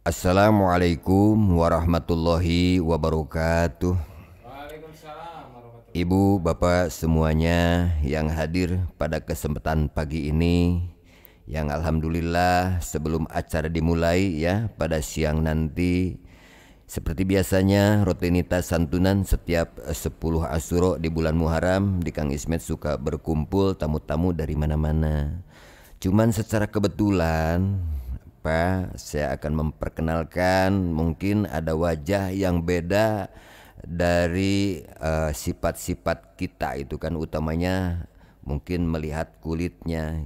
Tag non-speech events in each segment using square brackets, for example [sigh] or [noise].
Assalamualaikum warahmatullahi wabarakatuh. Ibu, bapak, semuanya yang hadir pada kesempatan pagi ini, yang alhamdulillah sebelum acara dimulai, ya, pada siang nanti, seperti biasanya rutinitas santunan setiap 10 eh, asuro di bulan Muharram di Kang Ismet suka berkumpul tamu-tamu dari mana-mana. Cuman secara kebetulan apa saya akan memperkenalkan mungkin ada wajah yang beda dari eh, sifat-sifat uh, sifat -sifat kita itu kan utamanya mungkin melihat kulitnya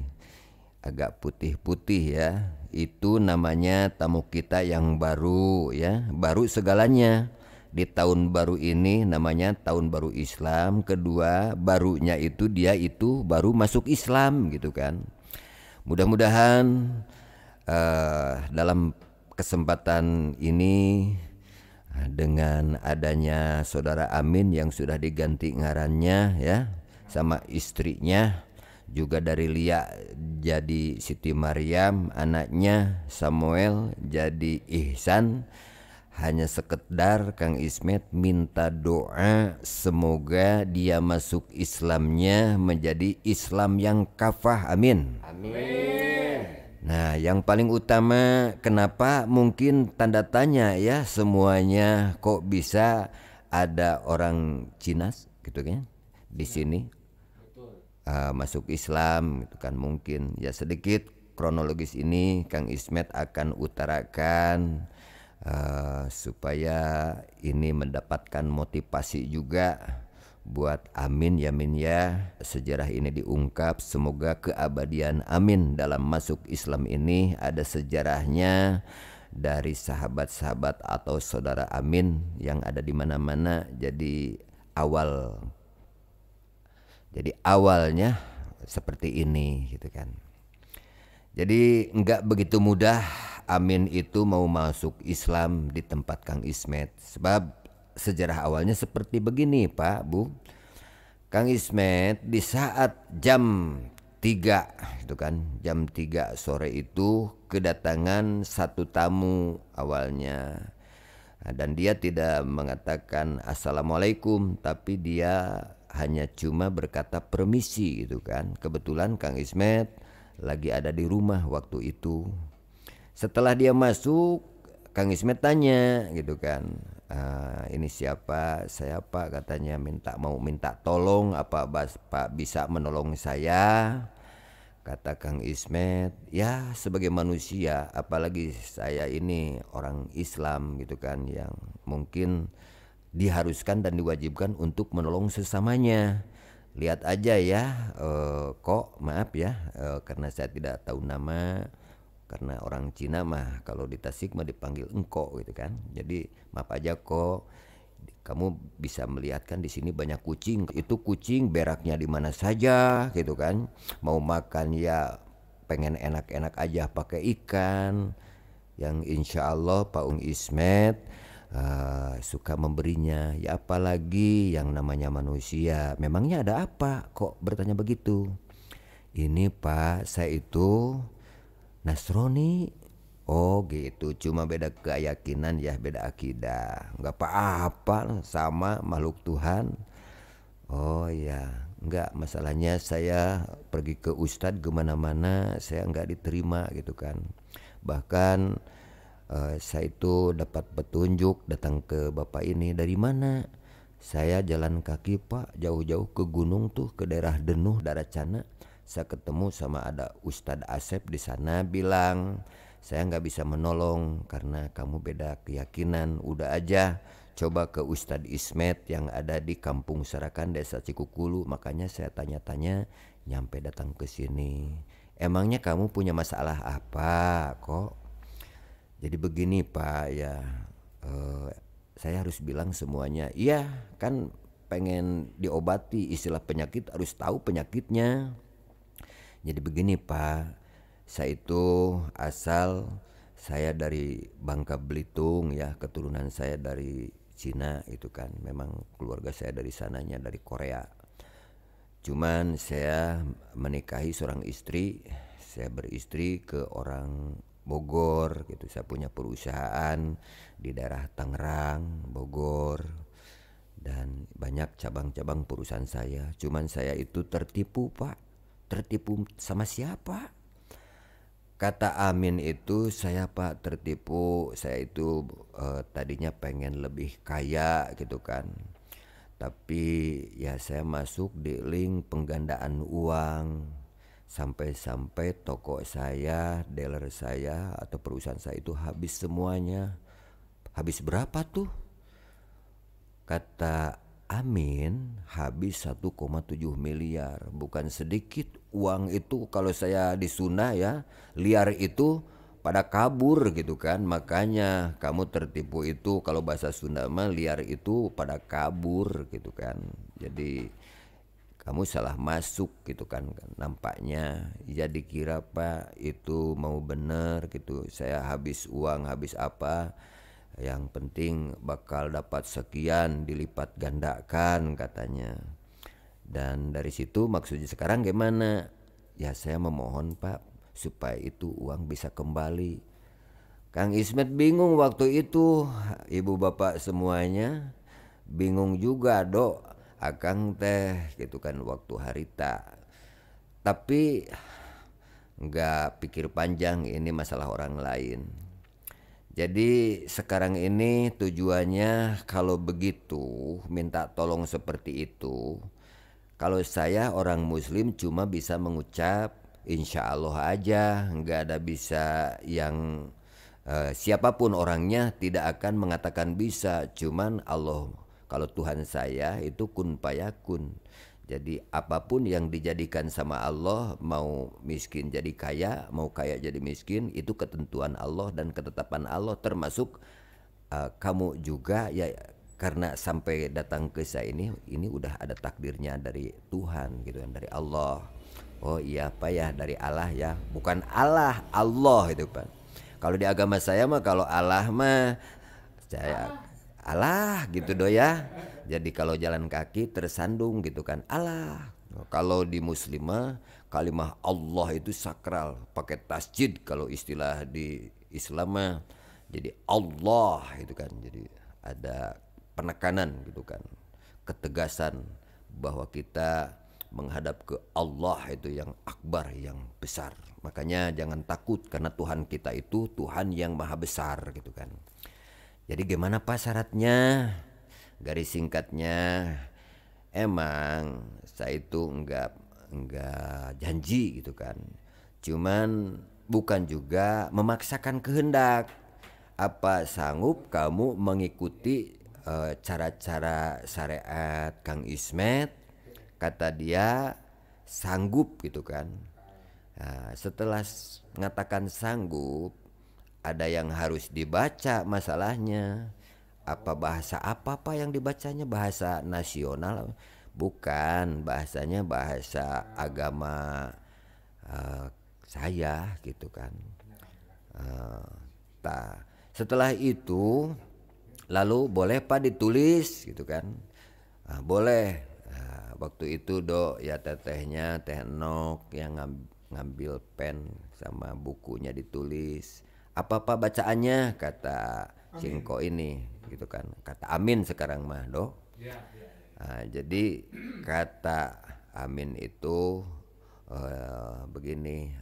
agak putih-putih ya itu namanya tamu kita yang baru ya baru segalanya di tahun baru ini namanya tahun baru Islam kedua barunya itu dia itu baru masuk Islam gitu kan mudah-mudahan uh, dalam kesempatan ini dengan adanya saudara Amin yang sudah diganti ngarannya ya sama istrinya juga dari Lia jadi Siti Maryam anaknya Samuel jadi Ihsan hanya sekedar Kang Ismet minta doa semoga dia masuk Islamnya menjadi Islam yang kafah amin amin Nah, yang paling utama kenapa mungkin tanda tanya ya semuanya kok bisa ada orang Cina gitu kan di sini uh, masuk Islam gitu kan mungkin ya sedikit kronologis ini Kang Ismet akan utarakan uh, supaya ini mendapatkan motivasi juga buat Amin ya Min ya. Sejarah ini diungkap semoga keabadian Amin dalam masuk Islam ini ada sejarahnya dari sahabat-sahabat atau saudara Amin yang ada di mana-mana jadi awal jadi awalnya seperti ini gitu kan. Jadi nggak begitu mudah Amin itu mau masuk Islam di tempat Kang Ismet sebab sejarah awalnya seperti begini Pak Bu. Kang Ismet di saat jam 3 itu kan jam 3 sore itu kedatangan satu tamu awalnya dan dia tidak mengatakan assalamualaikum tapi dia hanya cuma berkata permisi itu kan kebetulan Kang Ismet lagi ada di rumah waktu itu setelah dia masuk Kang Ismet tanya gitu kan uh, ini siapa saya pak katanya minta mau minta tolong apa bas, pak bisa menolong saya kata Kang Ismet ya sebagai manusia apalagi saya ini orang Islam gitu kan yang mungkin diharuskan dan diwajibkan untuk menolong sesamanya lihat aja ya uh, kok maaf ya uh, karena saya tidak tahu nama karena orang Cina mah kalau di Tasik mah dipanggil engko gitu kan jadi maaf aja kok kamu bisa melihatkan di sini banyak kucing itu kucing beraknya di mana saja gitu kan mau makan ya pengen enak-enak aja pakai ikan yang insya Allah Pak Ung Ismet uh, suka memberinya ya apalagi yang namanya manusia memangnya ada apa kok bertanya begitu ini Pak saya itu Nasroni, Oh gitu cuma beda keyakinan ya beda akidah Enggak apa-apa sama makhluk Tuhan Oh ya enggak masalahnya saya pergi ke Ustadz kemana-mana saya enggak diterima gitu kan bahkan eh, saya itu dapat petunjuk datang ke bapak ini dari mana saya jalan kaki pak jauh-jauh ke gunung tuh ke daerah Denuh Canak saya ketemu sama ada Ustadz Asep di sana bilang saya nggak bisa menolong karena kamu beda keyakinan udah aja coba ke Ustadz Ismet yang ada di kampung Serakan desa Cikukulu makanya saya tanya-tanya nyampe datang ke sini emangnya kamu punya masalah apa kok jadi begini pak ya eh, saya harus bilang semuanya iya kan pengen diobati istilah penyakit harus tahu penyakitnya jadi begini Pak, saya itu asal saya dari Bangka Belitung ya, keturunan saya dari Cina itu kan. Memang keluarga saya dari sananya dari Korea. Cuman saya menikahi seorang istri, saya beristri ke orang Bogor gitu. Saya punya perusahaan di daerah Tangerang, Bogor dan banyak cabang-cabang perusahaan saya. Cuman saya itu tertipu, Pak tertipu sama siapa? Kata Amin itu saya Pak tertipu, saya itu eh, tadinya pengen lebih kaya gitu kan. Tapi ya saya masuk di link penggandaan uang sampai-sampai toko saya, dealer saya atau perusahaan saya itu habis semuanya. Habis berapa tuh? Kata Amin habis 1,7 miliar bukan sedikit uang itu kalau saya di Sunda ya liar itu pada kabur gitu kan makanya kamu tertipu itu kalau bahasa Sunda mah liar itu pada kabur gitu kan jadi kamu salah masuk gitu kan nampaknya ya dikira Pak itu mau bener gitu saya habis uang habis apa yang penting bakal dapat sekian dilipat gandakan katanya dan dari situ maksudnya sekarang gimana ya saya memohon pak supaya itu uang bisa kembali Kang Ismet bingung waktu itu ibu bapak semuanya bingung juga dok akang teh gitu kan waktu harita tapi nggak pikir panjang ini masalah orang lain jadi sekarang ini tujuannya kalau begitu minta tolong seperti itu. Kalau saya orang muslim cuma bisa mengucap insya Allah aja. Nggak ada bisa yang eh, siapapun orangnya tidak akan mengatakan bisa. Cuman Allah kalau Tuhan saya itu kun payakun. Jadi apapun yang dijadikan sama Allah mau miskin jadi kaya, mau kaya jadi miskin itu ketentuan Allah dan ketetapan Allah termasuk uh, kamu juga ya karena sampai datang ke saya ini ini udah ada takdirnya dari Tuhan gitu kan dari Allah. Oh iya apa ya dari Allah ya bukan Allah Allah itu kan. Kalau di agama saya mah kalau Allah mah saya Allah, gitu do ya jadi kalau jalan kaki tersandung gitu kan. Allah. Kalau di muslimah kalimah Allah itu sakral, pakai tasjid kalau istilah di Islam jadi Allah itu kan. Jadi ada penekanan gitu kan. Ketegasan bahwa kita menghadap ke Allah itu yang akbar, yang besar. Makanya jangan takut karena Tuhan kita itu Tuhan yang maha besar gitu kan. Jadi gimana pak syaratnya? garis singkatnya emang saya itu enggak enggak janji gitu kan cuman bukan juga memaksakan kehendak apa sanggup kamu mengikuti eh, cara-cara uh, syariat Kang Ismet kata dia sanggup gitu kan nah, setelah mengatakan sanggup ada yang harus dibaca masalahnya apa bahasa apa apa yang dibacanya bahasa nasional bukan bahasanya bahasa agama uh, saya gitu kan uh, ta. setelah itu lalu boleh pak ditulis gitu kan uh, boleh uh, waktu itu dok ya tetehnya teh nok yang ngambil pen sama bukunya ditulis apa apa bacaannya kata cingko ini gitu kan kata amin sekarang mah doh ya, ya, ya, Nah, jadi kata amin itu uh, begini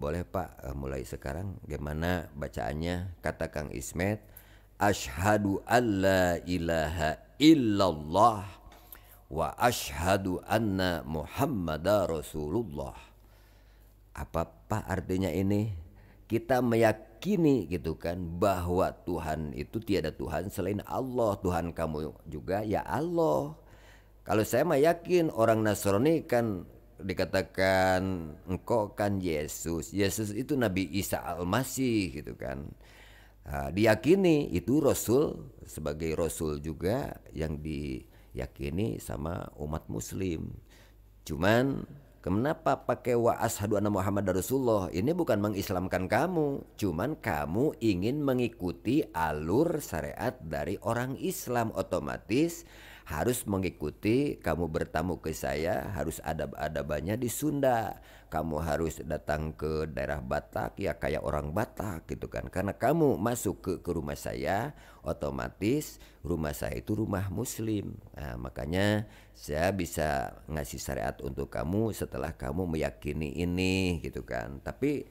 boleh pak uh, mulai sekarang gimana bacaannya kata kang Ismet ashadu alla ilaha illallah wa ashadu anna muhammada rasulullah apa pak artinya ini kita meyak meyakini gitu kan bahwa Tuhan itu tiada Tuhan selain Allah Tuhan kamu juga ya Allah kalau saya mah yakin orang Nasrani kan dikatakan engkau kan Yesus Yesus itu Nabi Isa Al-Masih gitu kan diyakini itu Rasul sebagai Rasul juga yang diyakini sama umat Muslim cuman Kenapa pakai wa ashadu anna Muhammad Rasulullah? Ini bukan mengislamkan kamu, cuman kamu ingin mengikuti alur syariat dari orang Islam otomatis harus mengikuti kamu bertamu ke saya harus ada adabannya di Sunda kamu harus datang ke daerah Batak ya kayak orang Batak gitu kan karena kamu masuk ke, ke rumah saya otomatis rumah saya itu rumah muslim nah, makanya saya bisa ngasih syariat untuk kamu setelah kamu meyakini ini gitu kan tapi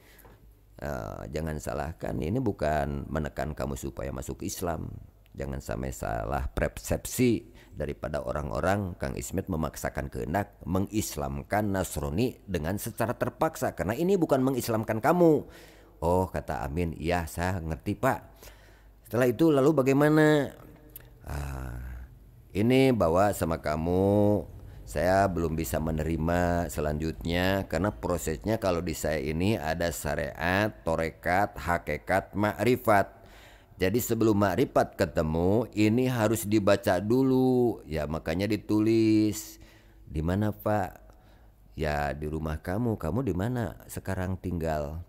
uh, jangan salahkan ini bukan menekan kamu supaya masuk Islam jangan sampai salah persepsi daripada orang-orang Kang Ismet memaksakan kehendak mengislamkan nasroni dengan secara terpaksa karena ini bukan mengislamkan kamu. Oh kata Amin, iya saya ngerti pak. Setelah itu lalu bagaimana? Ah, ini bawa sama kamu. Saya belum bisa menerima selanjutnya karena prosesnya kalau di saya ini ada syariat, torekat, hakikat, makrifat. Jadi sebelum makrifat ketemu ini harus dibaca dulu. Ya makanya ditulis. Di mana Pak? Ya di rumah kamu. Kamu di mana sekarang tinggal?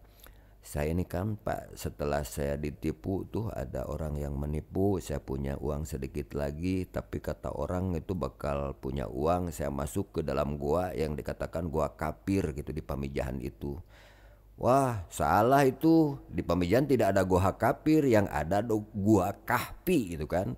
Saya ini kan Pak setelah saya ditipu tuh ada orang yang menipu. Saya punya uang sedikit lagi tapi kata orang itu bakal punya uang. Saya masuk ke dalam gua yang dikatakan gua kapir gitu di pamijahan itu. Wah, salah itu. Di pemijan tidak ada goa kapir, yang ada gua kahpi gitu kan.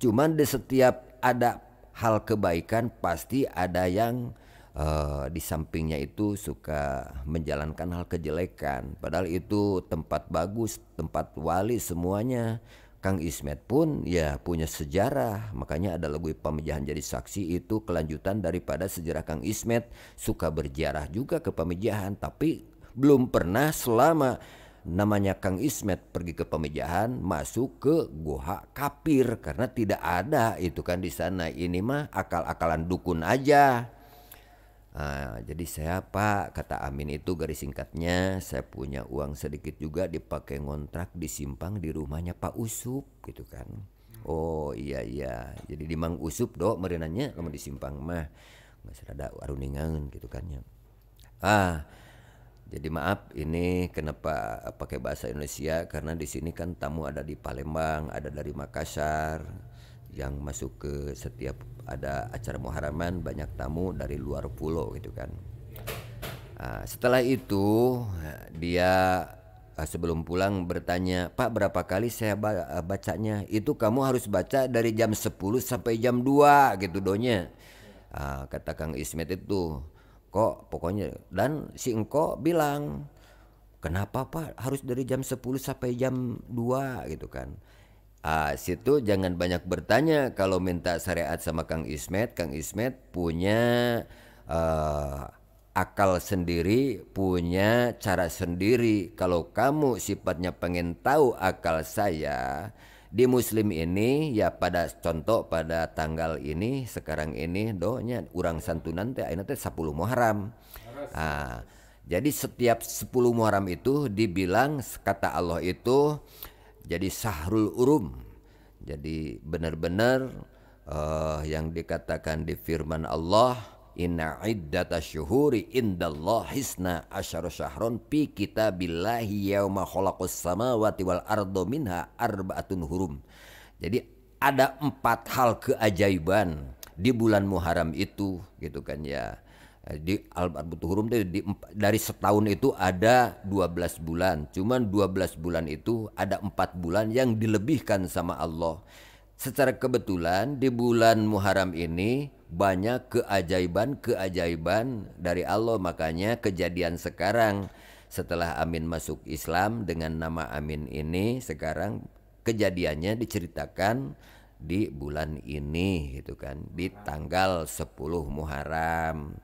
Cuman di setiap ada hal kebaikan pasti ada yang uh, di sampingnya itu suka menjalankan hal kejelekan. Padahal itu tempat bagus, tempat wali semuanya. Kang Ismet pun ya punya sejarah, makanya ada lagu pemijahan jadi saksi itu kelanjutan daripada sejarah Kang Ismet suka berjarah juga ke pemijahan tapi belum pernah selama namanya Kang Ismet pergi ke pemejahan masuk ke goha kapir karena tidak ada itu kan di sana ini mah akal-akalan dukun aja nah, jadi saya pak kata Amin itu garis singkatnya saya punya uang sedikit juga dipakai ngontrak di simpang di rumahnya Pak Usup gitu kan oh iya iya jadi di Mang Usup dok merenanya kamu di simpang mah nggak ada aruningan gitu kan ya ah jadi maaf ini kenapa pakai bahasa Indonesia karena di sini kan tamu ada di Palembang, ada dari Makassar yang masuk ke setiap ada acara muharaman banyak tamu dari luar pulau gitu kan. Nah, setelah itu dia ah, sebelum pulang bertanya, "Pak, berapa kali saya ah, bacanya? Itu kamu harus baca dari jam 10 sampai jam 2 gitu donya." Ah, kata Kang Ismet itu kok pokoknya dan si engko bilang kenapa pak harus dari jam 10 sampai jam 2 gitu kan ah situ jangan banyak bertanya kalau minta syariat sama Kang Ismet Kang Ismet punya uh, akal sendiri punya cara sendiri kalau kamu sifatnya pengen tahu akal saya di muslim ini ya pada contoh pada tanggal ini sekarang ini doanya urang santunan teh ini teh 10 Muharram. Ah, jadi setiap 10 Muharram itu dibilang kata Allah itu jadi sahrul urum. Jadi benar-benar uh, yang dikatakan di firman Allah Inna iddata syuhuri indallah hisna asyara syahron fi kitabillahi yauma khalaqas samawati wal ardo minha arbaatun hurum. Jadi ada empat hal keajaiban di bulan Muharram itu gitu kan ya. Di Al-Arbaatun Hurum itu di, dari setahun itu ada 12 bulan. Cuman 12 bulan itu ada empat bulan yang dilebihkan sama Allah. Secara kebetulan di bulan Muharram ini banyak keajaiban-keajaiban dari Allah makanya kejadian sekarang setelah Amin masuk Islam dengan nama Amin ini sekarang kejadiannya diceritakan di bulan ini gitu kan di tanggal 10 Muharram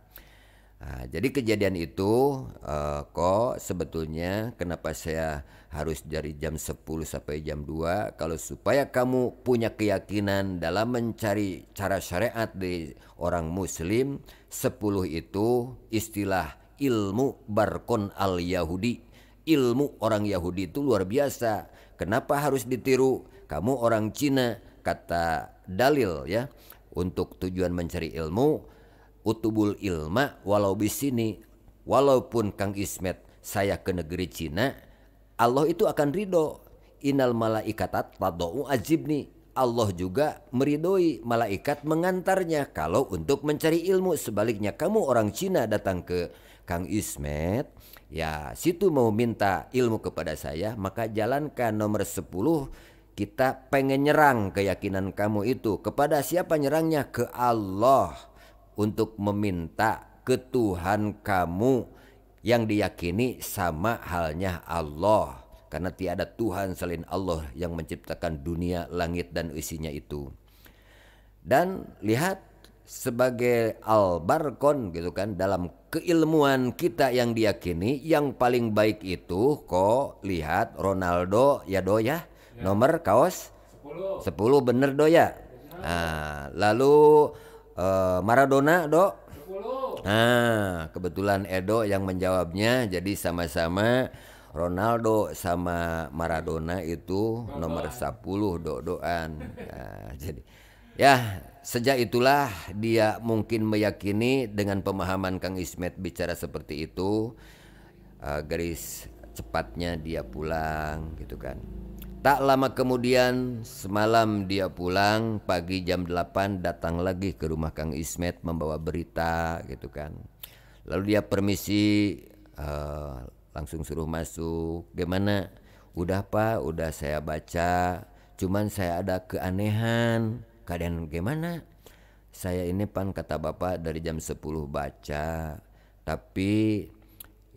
nah, jadi kejadian itu uh, kok sebetulnya kenapa saya harus dari jam 10 sampai jam 2 kalau supaya kamu punya keyakinan dalam mencari cara syariat di orang muslim 10 itu istilah ilmu barkon al Yahudi ilmu orang Yahudi itu luar biasa kenapa harus ditiru kamu orang Cina kata dalil ya untuk tujuan mencari ilmu utubul ilma walau di sini walaupun Kang Ismet saya ke negeri Cina Allah itu akan ridho. Inal malaikatat azib ajibni. Allah juga meridoi malaikat mengantarnya kalau untuk mencari ilmu. Sebaliknya kamu orang Cina datang ke Kang Ismet, ya situ mau minta ilmu kepada saya, maka jalankan nomor 10 kita pengen nyerang keyakinan kamu itu. Kepada siapa nyerangnya? Ke Allah untuk meminta ke Tuhan kamu yang diyakini sama halnya Allah karena tiada Tuhan selain Allah yang menciptakan dunia, langit dan isinya itu. Dan lihat sebagai al-barkon gitu kan dalam keilmuan kita yang diyakini yang paling baik itu kok lihat Ronaldo ya do ya, ya. nomor kaos 10, 10 bener do ya nah, lalu eh, Maradona do Nah, kebetulan Edo yang menjawabnya jadi sama-sama Ronaldo sama Maradona itu nomor 10 do-doan. Nah, jadi ya sejak itulah dia mungkin meyakini dengan pemahaman Kang Ismet bicara seperti itu uh, garis cepatnya dia pulang gitu kan. Tak lama kemudian semalam dia pulang pagi jam 8 datang lagi ke rumah Kang Ismet membawa berita gitu kan. Lalu dia permisi uh, langsung suruh masuk. Gimana? Udah Pak, udah saya baca. Cuman saya ada keanehan. Kalian gimana? Saya ini pan kata Bapak dari jam 10 baca. Tapi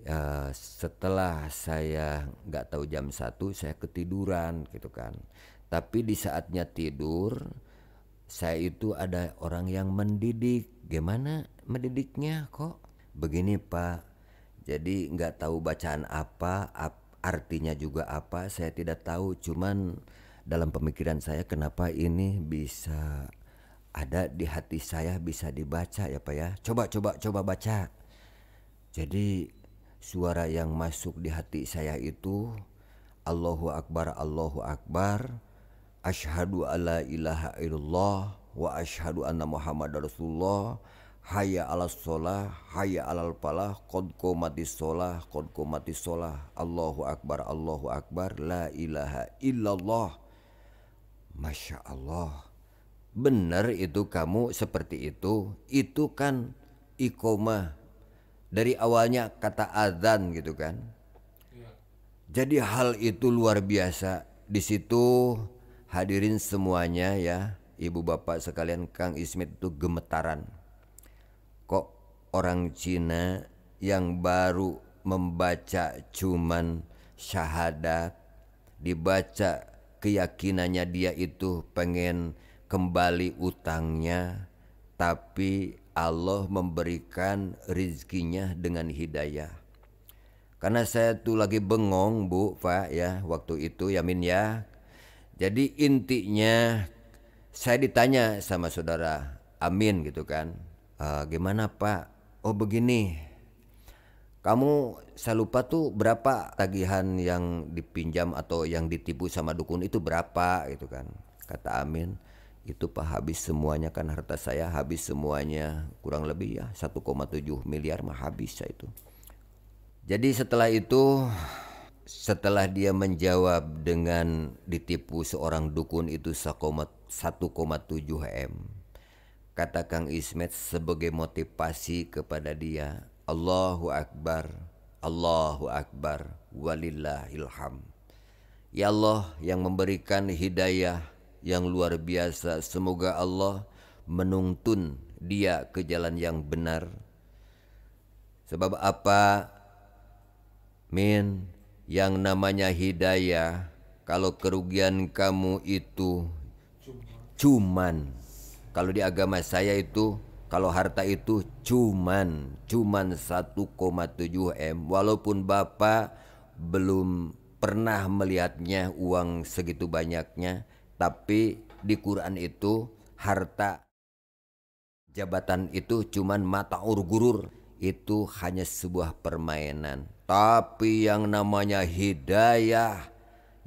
ya, setelah saya nggak tahu jam satu saya ketiduran gitu kan tapi di saatnya tidur saya itu ada orang yang mendidik gimana mendidiknya kok begini pak jadi nggak tahu bacaan apa ap, artinya juga apa saya tidak tahu cuman dalam pemikiran saya kenapa ini bisa ada di hati saya bisa dibaca ya pak ya coba coba coba baca jadi Suara yang masuk di hati saya itu Allahu Akbar, Allahu Akbar Ashadu alla ilaha illallah Wa ashadu anna Muhammad Rasulullah Hayya ala sholah, Hayya ala falah Qad mati sholah, qad mati sholah Allahu Akbar, Allahu Akbar La ilaha illallah Masya Allah Benar itu kamu seperti itu Itu kan ikomah dari awalnya kata azan gitu kan. Iya. Jadi hal itu luar biasa. Di situ hadirin semuanya ya, ibu bapak sekalian Kang Ismet itu gemetaran. Kok orang Cina yang baru membaca cuman syahadat dibaca keyakinannya dia itu pengen kembali utangnya tapi Allah memberikan rizkinya dengan hidayah. Karena saya tuh lagi bengong Bu Pak ya waktu itu Yamin ya. Jadi intinya saya ditanya sama saudara Amin gitu kan. E, gimana Pak? Oh begini. Kamu saya lupa tuh berapa tagihan yang dipinjam atau yang ditipu sama dukun itu berapa gitu kan. Kata Amin itu Pak habis semuanya kan harta saya habis semuanya kurang lebih ya 1,7 miliar mah habis saya itu. Jadi setelah itu setelah dia menjawab dengan ditipu seorang dukun itu 1,7 M. Kata Kang Ismet sebagai motivasi kepada dia, Allahu Akbar, Allahu Akbar, walillah ilham Ya Allah yang memberikan hidayah yang luar biasa. Semoga Allah menuntun dia ke jalan yang benar. Sebab apa? Min, yang namanya hidayah, kalau kerugian kamu itu cuman. Kalau di agama saya itu, kalau harta itu cuman, cuman 1,7 M. Walaupun Bapak belum pernah melihatnya uang segitu banyaknya, tapi di Quran itu harta jabatan itu cuman mata gurur Itu hanya sebuah permainan. Tapi yang namanya hidayah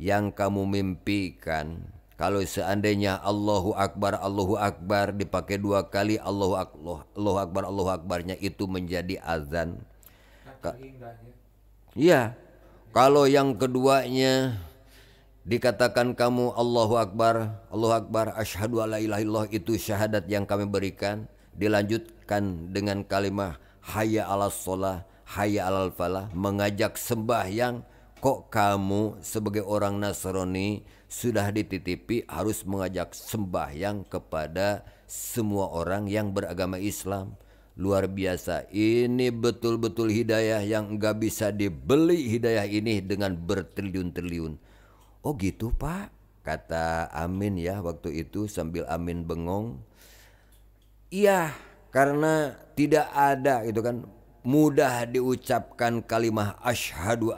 yang kamu mimpikan. Kalau seandainya Allahu Akbar, Allahu Akbar dipakai dua kali Allahu Akbar, Allahu Akbar, Allahu Akbarnya itu menjadi azan. Kan iya. ya. Kalau yang keduanya Dikatakan kamu Allahu Akbar, Allahu Akbar, Ashadu alla ilaha illallah itu syahadat yang kami berikan. Dilanjutkan dengan kalimah Hayya ala sholah, Hayya ala falah, mengajak sembahyang. Kok kamu sebagai orang Nasrani sudah dititipi harus mengajak sembahyang kepada semua orang yang beragama Islam. Luar biasa, ini betul-betul hidayah yang gak bisa dibeli hidayah ini dengan bertriliun-triliun Oh gitu pak, kata Amin ya waktu itu sambil Amin bengong. Iya, karena tidak ada gitu kan. Mudah diucapkan kalimah an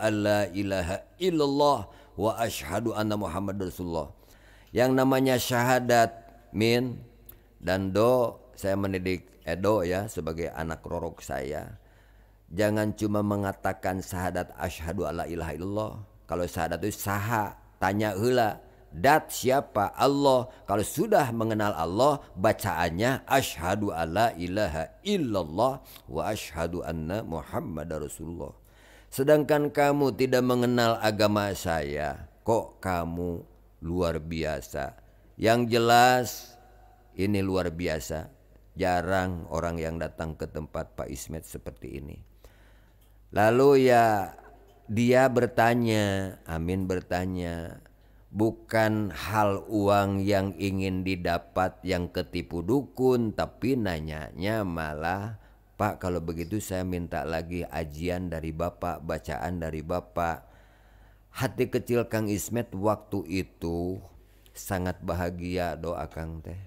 alla ilaha illallah wa ashadu anna Muhammad Rasulullah. Yang namanya syahadat min dan do saya mendidik Edo ya sebagai anak rorok saya. Jangan cuma mengatakan syahadat an alla ilaha illallah. Kalau syahadat itu saha Tanya hula, dat siapa Allah? Kalau sudah mengenal Allah, bacaannya ashadu alla ilaha illallah wa asyhadu anna Muhammad Rasulullah. Sedangkan kamu tidak mengenal agama saya, kok kamu luar biasa. Yang jelas ini luar biasa. Jarang orang yang datang ke tempat Pak Ismet seperti ini. Lalu ya dia bertanya, Amin bertanya, bukan hal uang yang ingin didapat yang ketipu dukun, tapi nanyanya malah, Pak kalau begitu saya minta lagi ajian dari Bapak, bacaan dari Bapak. Hati kecil Kang Ismet waktu itu sangat bahagia doa Kang teh.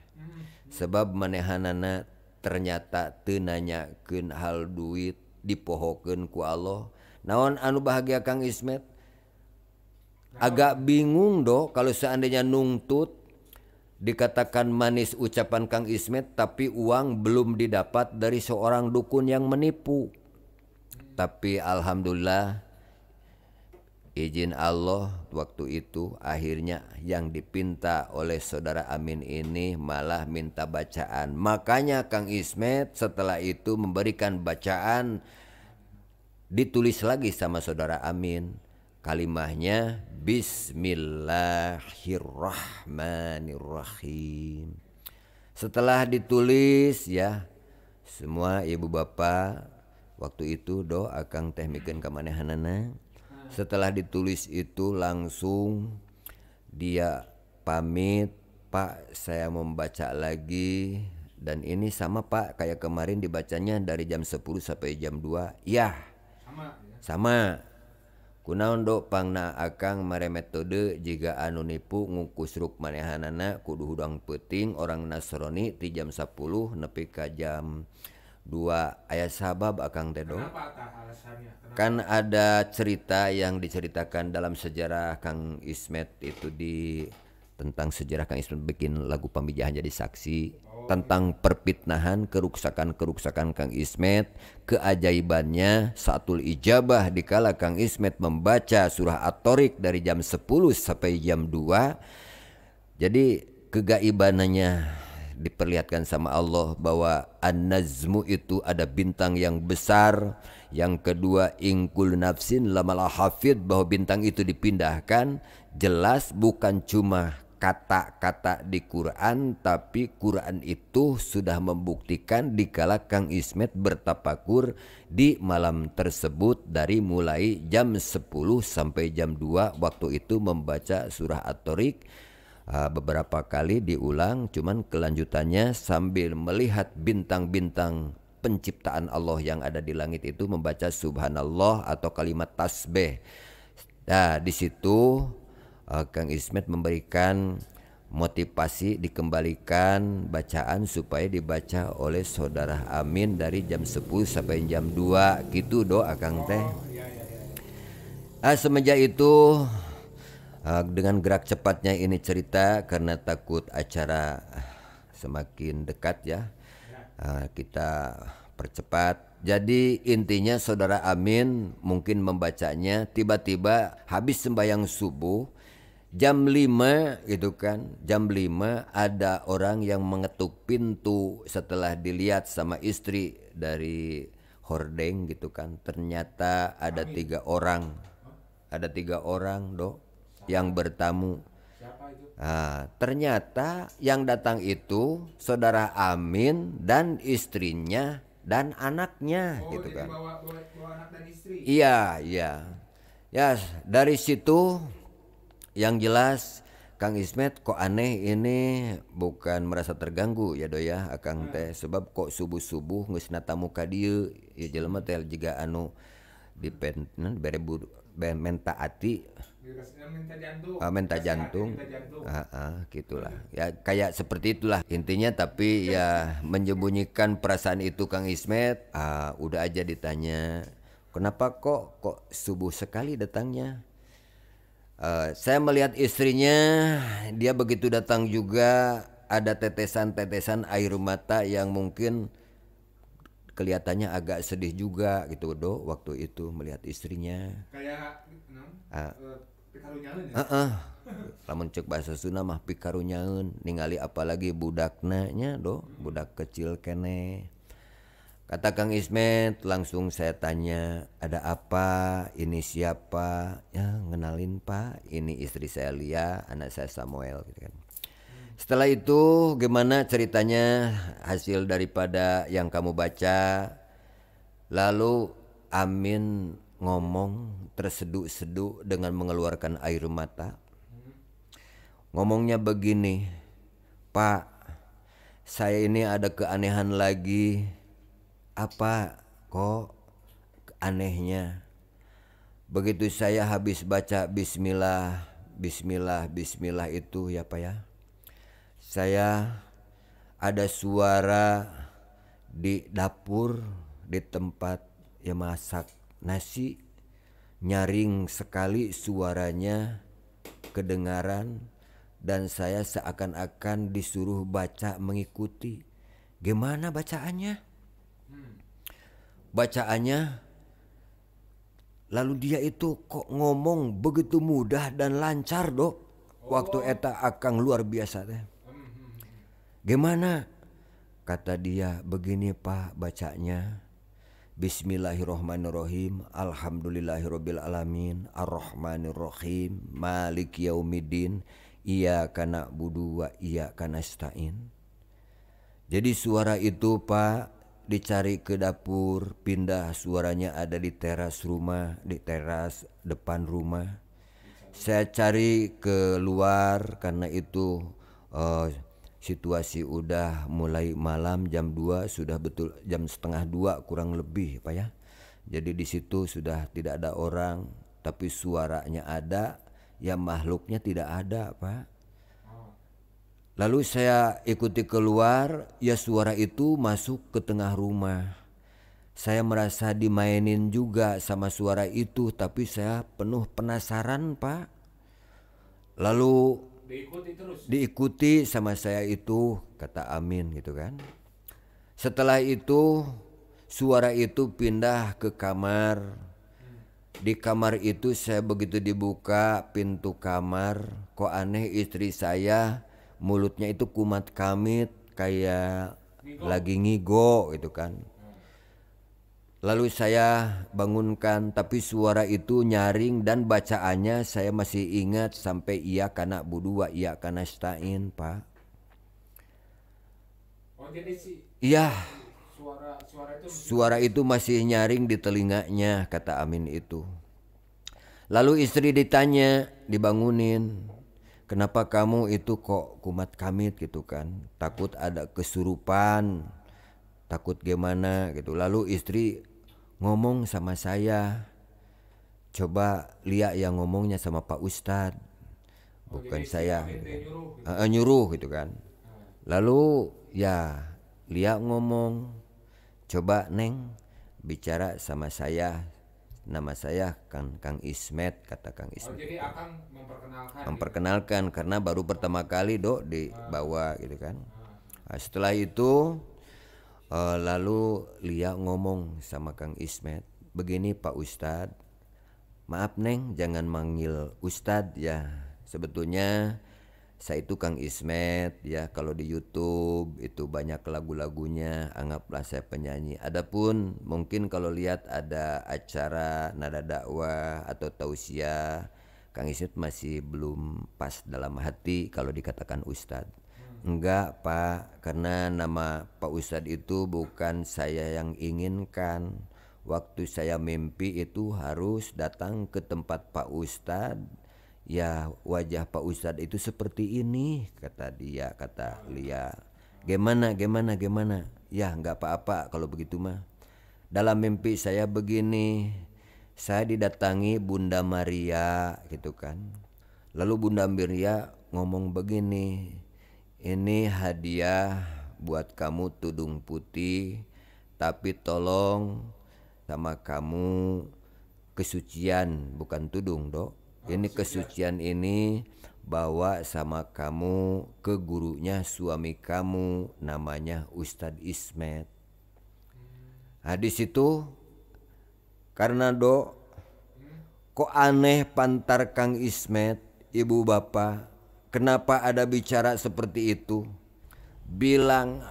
Sebab manehanana ternyata tenanyakan hal duit dipohokan ku Allah naon anu bahagia Kang Ismet agak bingung do kalau seandainya nungtut dikatakan manis ucapan Kang Ismet tapi uang belum didapat dari seorang dukun yang menipu tapi alhamdulillah izin Allah waktu itu akhirnya yang dipinta oleh saudara Amin ini malah minta bacaan. Makanya Kang Ismet setelah itu memberikan bacaan ditulis lagi sama saudara Amin kalimahnya Bismillahirrahmanirrahim setelah ditulis ya semua ibu bapak waktu itu doh akang teh kemana hanana setelah ditulis itu langsung dia pamit Pak saya membaca lagi dan ini sama Pak kayak kemarin dibacanya dari jam 10 sampai jam 2 ya sama ya. kunaon do pangna akang mere metode jika anu nipu ngukusruk manehanana kudu hudang peting orang nasroni ti jam 10 nepi ka jam dua ayat sabab akang tedo kan ada cerita yang diceritakan dalam sejarah Kang Ismet itu di tentang sejarah Kang Ismet bikin lagu pembijahan jadi saksi tentang perpitnahan, kerusakan kerusakan Kang Ismet, keajaibannya saatul ijabah dikala Kang Ismet membaca surah at torik dari jam 10 sampai jam 2. Jadi kegaibanannya diperlihatkan sama Allah bahwa an-nazmu itu ada bintang yang besar. Yang kedua ingkul nafsin lamalah hafid bahwa bintang itu dipindahkan jelas bukan cuma kata-kata di Quran tapi Quran itu sudah membuktikan dikala Kang Ismet bertapakur di malam tersebut dari mulai jam 10 sampai jam 2 waktu itu membaca surah At-Tariq ah, beberapa kali diulang cuman kelanjutannya sambil melihat bintang-bintang penciptaan Allah yang ada di langit itu membaca subhanallah atau kalimat tasbih. Nah, di situ uh, Kang Ismet memberikan motivasi dikembalikan bacaan supaya dibaca oleh saudara Amin dari jam 10 sampai jam 2 gitu doa Kang Teh. Ah, semenjak itu eh, dengan gerak cepatnya ini cerita karena takut acara semakin dekat ya kita percepat. Jadi intinya saudara Amin mungkin membacanya tiba-tiba habis sembahyang subuh jam lima gitu kan jam lima ada orang yang mengetuk pintu setelah dilihat sama istri dari hordeng gitu kan ternyata ada tiga orang ada tiga orang dok yang bertamu nah, ternyata yang datang itu saudara Amin dan istrinya dan anaknya oh, gitu kan iya iya ya dari situ yang jelas Kang Ismet kok aneh ini bukan merasa terganggu ya doya, Akang hmm. teh sebab kok subuh-subuh geus natamu kadiu ya jelema teh juga anu dipen bere menta ati minta jantung, ah, minta jantung. Minta jantung. Ah, ah, gitulah ya kayak seperti itulah intinya tapi ya menyembunyikan perasaan itu Kang Ismet ah, udah aja ditanya kenapa kok kok subuh sekali datangnya Eh, saya melihat istrinya, dia begitu datang juga ada tetesan-tetesan air mata yang mungkin kelihatannya agak sedih juga gitu do waktu itu melihat istrinya. Kayak, uh, uh, uh, lamun cek bahasa Sunda mah pikarunyaun ningali apalagi budaknanya do budak kecil kene Kata Kang Ismet, langsung saya tanya, ada apa, ini siapa? Ya, ngenalin Pak, ini istri saya Lia, anak saya Samuel. Gitu kan. Setelah itu, gimana ceritanya hasil daripada yang kamu baca? Lalu Amin ngomong terseduh-seduh dengan mengeluarkan air mata. Ngomongnya begini, Pak, saya ini ada keanehan lagi apa kok anehnya? Begitu saya habis baca bismillah, bismillah, bismillah itu ya Pak ya. Saya ada suara di dapur di tempat yang masak nasi nyaring sekali suaranya kedengaran dan saya seakan-akan disuruh baca mengikuti gimana bacaannya Bacaannya lalu dia itu kok ngomong begitu mudah dan lancar, Dok. Waktu oh. eta akang luar biasa teh. Gimana? Kata dia begini, Pak, bacanya. Bismillahirrahmanirrahim Alhamdulillahirrabbilalamin Ar-Rahmanirrahim Malik yaumidin Iya kana budu wa Ia kana stain Jadi suara itu pak dicari ke dapur, pindah suaranya ada di teras rumah, di teras depan rumah. Saya cari ke luar karena itu uh, situasi udah mulai malam jam 2 sudah betul jam setengah dua kurang lebih Pak ya. Jadi di situ sudah tidak ada orang tapi suaranya ada, ya makhluknya tidak ada Pak. Lalu saya ikuti keluar, ya suara itu masuk ke tengah rumah. Saya merasa dimainin juga sama suara itu, tapi saya penuh penasaran, Pak. Lalu diikuti terus. Diikuti sama saya itu, kata Amin gitu kan. Setelah itu suara itu pindah ke kamar. Di kamar itu saya begitu dibuka pintu kamar, kok aneh istri saya mulutnya itu kumat kamit kayak ngigo. lagi ngigo gitu kan Lalu saya bangunkan, tapi suara itu nyaring dan bacaannya saya masih ingat sampai ia kana budua, ia kana stain, Pak. Oh, jadi si Iya. Suara suara itu suara itu masih nyaring di telinganya, kata Amin itu. Lalu istri ditanya, dibangunin kenapa kamu itu kok kumat kamit gitu kan takut ada kesurupan takut gimana gitu lalu istri ngomong sama saya coba lihat yang ngomongnya sama Pak Ustadz oh, bukan oh, saya nyuruh, gitu. Uh, nyuruh gitu kan hmm. lalu ya lihat ngomong coba Neng bicara sama saya nama saya Kang Kang Ismet kata Kang oh, Ismet. Oh, jadi akan memperkenalkan. Memperkenalkan gitu. karena baru pertama kali Dok dibawa ah. gitu kan. Ah. Nah, setelah itu uh, lalu Lia ngomong sama Kang Ismet, "Begini Pak Ustadz, maaf Neng jangan manggil Ustadz ya. Sebetulnya saya itu Kang Ismet ya kalau di YouTube itu banyak lagu-lagunya anggaplah saya penyanyi. Adapun mungkin kalau lihat ada acara nada dakwah atau tausiah Kang Ismet masih belum pas dalam hati kalau dikatakan Ustad. Enggak Pak, karena nama Pak Ustad itu bukan saya yang inginkan. Waktu saya mimpi itu harus datang ke tempat Pak Ustadz ya wajah Pak Ustadz itu seperti ini kata dia kata Lia gimana gimana gimana ya nggak apa-apa kalau begitu mah dalam mimpi saya begini saya didatangi Bunda Maria gitu kan lalu Bunda Maria ngomong begini ini hadiah buat kamu tudung putih tapi tolong sama kamu kesucian bukan tudung dok ini kesucian ini bawa sama kamu ke gurunya suami kamu namanya Ustadz Ismet. Hadis nah, itu karena do kok aneh pantar Kang Ismet ibu bapak kenapa ada bicara seperti itu bilang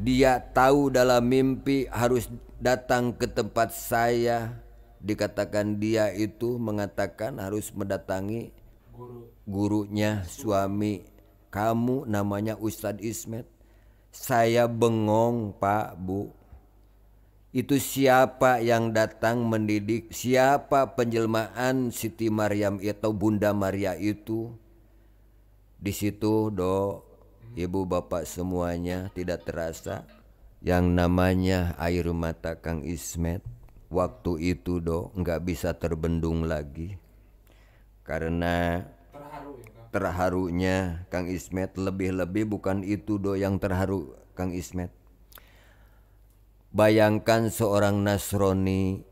dia tahu dalam mimpi harus datang ke tempat saya dikatakan dia itu mengatakan harus mendatangi gurunya suami kamu namanya Ustadz Ismet saya bengong pak bu itu siapa yang datang mendidik siapa penjelmaan Siti Maryam atau Bunda Maria itu di situ do ibu bapak semuanya tidak terasa yang namanya air mata Kang Ismet waktu itu do nggak bisa terbendung lagi karena ya, terharunya Kang Ismet lebih-lebih bukan itu do yang terharu Kang Ismet bayangkan seorang Nasrani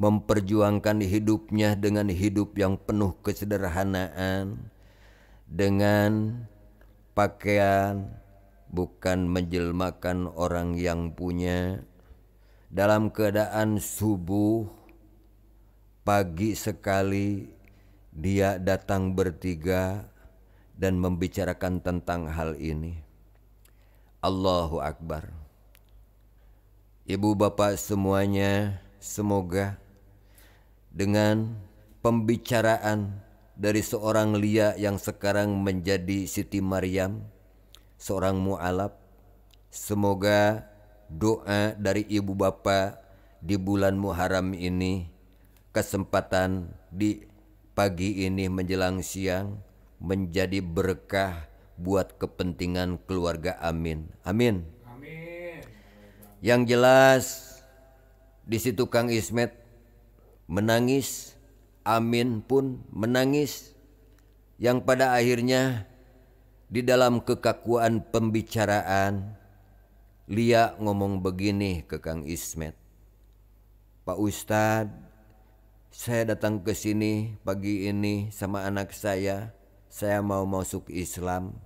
memperjuangkan hidupnya dengan hidup yang penuh kesederhanaan dengan pakaian bukan menjelmakan orang yang punya dalam keadaan subuh pagi sekali dia datang bertiga dan membicarakan tentang hal ini. Allahu Akbar. Ibu bapak semuanya semoga dengan pembicaraan dari seorang Lia yang sekarang menjadi Siti Maryam, seorang mu'alaf, semoga doa dari ibu bapak di bulan Muharram ini kesempatan di pagi ini menjelang siang menjadi berkah buat kepentingan keluarga amin amin amin yang jelas di situ Kang Ismet menangis amin pun menangis yang pada akhirnya di dalam kekakuan pembicaraan Lia ngomong begini ke Kang Ismet. Pak Ustad, saya datang ke sini pagi ini sama anak saya. Saya mau masuk Islam.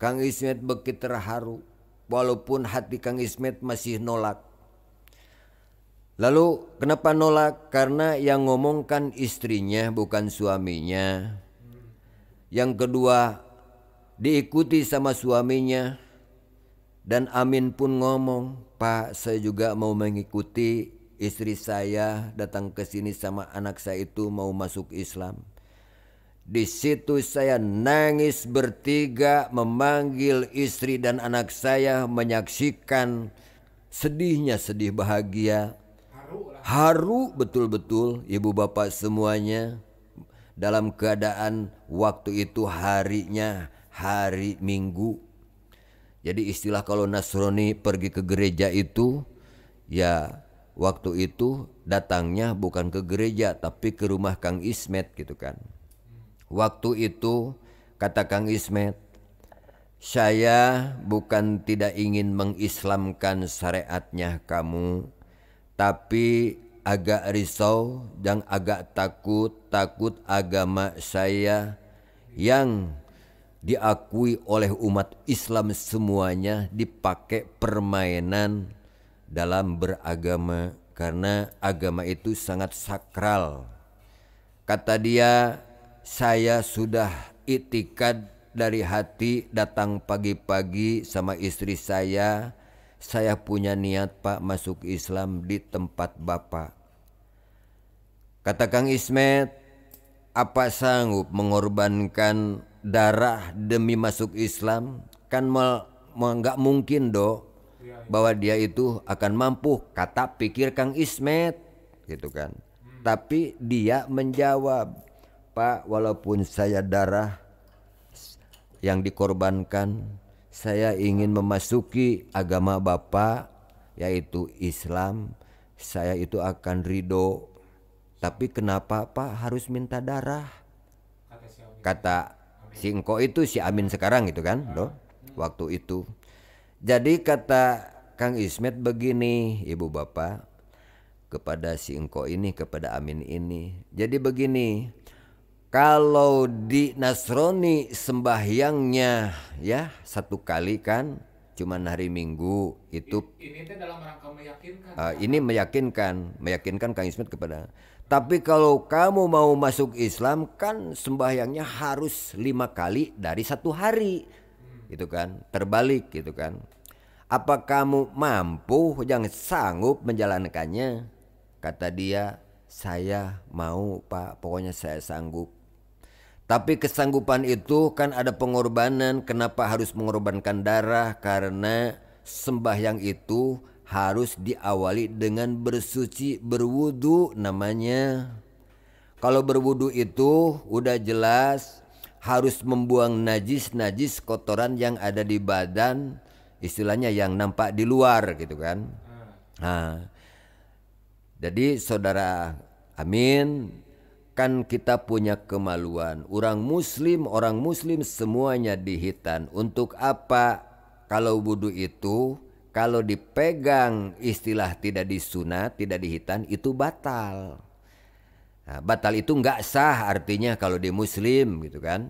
Kang Ismet begitu terharu walaupun hati Kang Ismet masih nolak. Lalu kenapa nolak? Karena yang ngomongkan istrinya bukan suaminya. Yang kedua diikuti sama suaminya. Dan Amin pun ngomong, Pak saya juga mau mengikuti istri saya datang ke sini sama anak saya itu mau masuk Islam. Di situ saya nangis bertiga memanggil istri dan anak saya menyaksikan sedihnya sedih bahagia. Haru betul-betul ibu bapak semuanya dalam keadaan waktu itu harinya hari minggu jadi istilah kalau Nasrani pergi ke gereja itu ya waktu itu datangnya bukan ke gereja tapi ke rumah Kang Ismet gitu kan. Waktu itu kata Kang Ismet saya bukan tidak ingin mengislamkan syariatnya kamu tapi agak risau dan agak takut takut agama saya yang diakui oleh umat Islam semuanya dipakai permainan dalam beragama karena agama itu sangat sakral. Kata dia, saya sudah itikad dari hati datang pagi-pagi sama istri saya. Saya punya niat Pak masuk Islam di tempat Bapak. Kata Kang Ismet, apa sanggup mengorbankan darah demi masuk Islam kan nggak mungkin do iya, iya. bahwa dia itu akan mampu kata pikir Kang Ismet gitu kan hmm. tapi dia menjawab Pak walaupun saya darah yang dikorbankan saya ingin memasuki agama Bapak yaitu Islam saya itu akan ridho tapi kenapa Pak harus minta darah kata Si engkau itu si Amin sekarang gitu kan, loh. Waktu itu. Jadi kata Kang Ismet begini, Ibu Bapak, kepada si engkau ini, kepada Amin ini. Jadi begini, kalau di Nasroni sembahyangnya ya satu kali kan cuman hari Minggu itu ini dalam rangka meyakinkan uh, ini meyakinkan meyakinkan Kang Ismet kepada tapi kalau kamu mau masuk Islam kan sembahyangnya harus lima kali dari satu hari hmm. gitu kan terbalik gitu kan apa kamu mampu yang sanggup menjalankannya kata dia saya mau pak pokoknya saya sanggup tapi kesanggupan itu kan ada pengorbanan. Kenapa harus mengorbankan darah? Karena sembahyang itu harus diawali dengan bersuci, berwudu namanya. Kalau berwudu itu udah jelas harus membuang najis-najis kotoran yang ada di badan, istilahnya yang nampak di luar gitu kan. Nah, jadi saudara Amin kan kita punya kemaluan. Orang muslim, orang muslim semuanya dihitan. Untuk apa? Kalau wudhu itu, kalau dipegang istilah tidak disunat, tidak dihitan, itu batal. Nah, batal itu nggak sah artinya kalau di muslim gitu kan.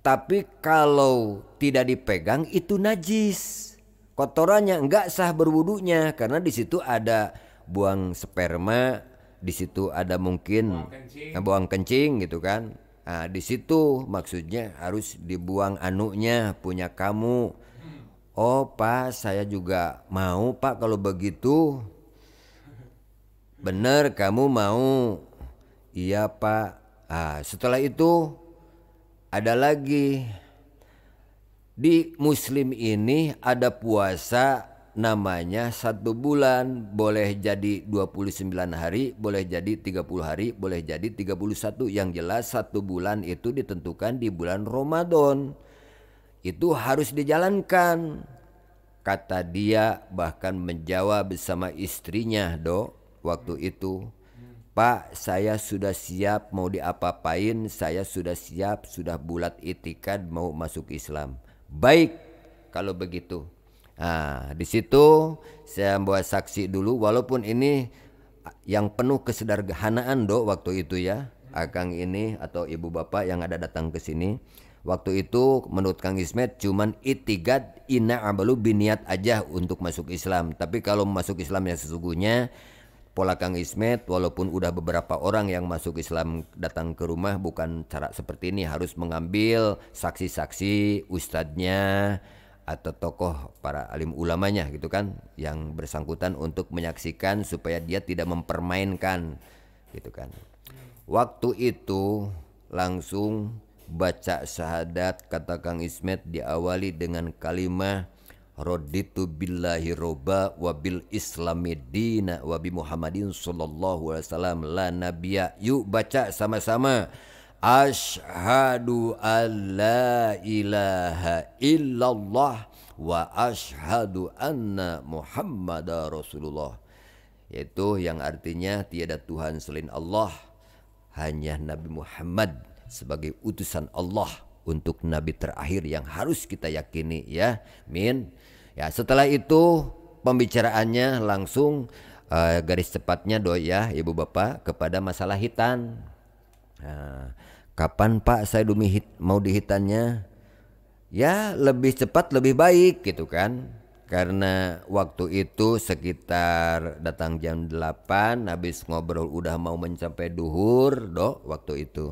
Tapi kalau tidak dipegang itu najis. Kotorannya nggak sah berwudunya karena di situ ada buang sperma, di situ ada mungkin buang kencing, buang kencing gitu kan nah, di situ maksudnya harus dibuang anunya punya kamu hmm. oh pak saya juga mau pak kalau begitu bener kamu mau iya pak nah, setelah itu ada lagi di muslim ini ada puasa namanya satu bulan boleh jadi 29 hari, boleh jadi 30 hari, boleh jadi 31. Yang jelas satu bulan itu ditentukan di bulan Ramadan. Itu harus dijalankan. Kata dia bahkan menjawab bersama istrinya, do waktu itu Pak, saya sudah siap mau diapa-apain, saya sudah siap, sudah bulat itikad mau masuk Islam. Baik, kalau begitu Nah, di situ saya membuat saksi dulu walaupun ini yang penuh kesederhanaan dok waktu itu ya. Akang ini atau ibu bapak yang ada datang ke sini. Waktu itu menurut Kang Ismet cuman itigat ina abalu biniat aja untuk masuk Islam. Tapi kalau masuk Islam yang sesungguhnya pola Kang Ismet walaupun udah beberapa orang yang masuk Islam datang ke rumah bukan cara seperti ini harus mengambil saksi-saksi ustadznya atau tokoh para alim ulamanya gitu kan yang bersangkutan untuk menyaksikan supaya dia tidak mempermainkan gitu kan. Waktu itu langsung baca syahadat kata Kang Ismet diawali dengan kalimah Roditu billahi roba wabil islami dina Muhammadin sallallahu alaihi wasallam la nabiya Yuk baca sama-sama. Ashadu an la ilaha illallah wa ashadu anna Muhammad rasulullah. Yaitu yang artinya tiada Tuhan selain Allah. Hanya Nabi Muhammad sebagai utusan Allah untuk Nabi terakhir yang harus kita yakini ya. Min. Ya setelah itu pembicaraannya langsung uh, garis cepatnya doa ya ibu bapak kepada masalah hitan. Nah, Kapan Pak saya hit mau dihitannya? Ya lebih cepat lebih baik gitu kan. Karena waktu itu sekitar datang jam 8 habis ngobrol udah mau mencapai duhur dok waktu itu.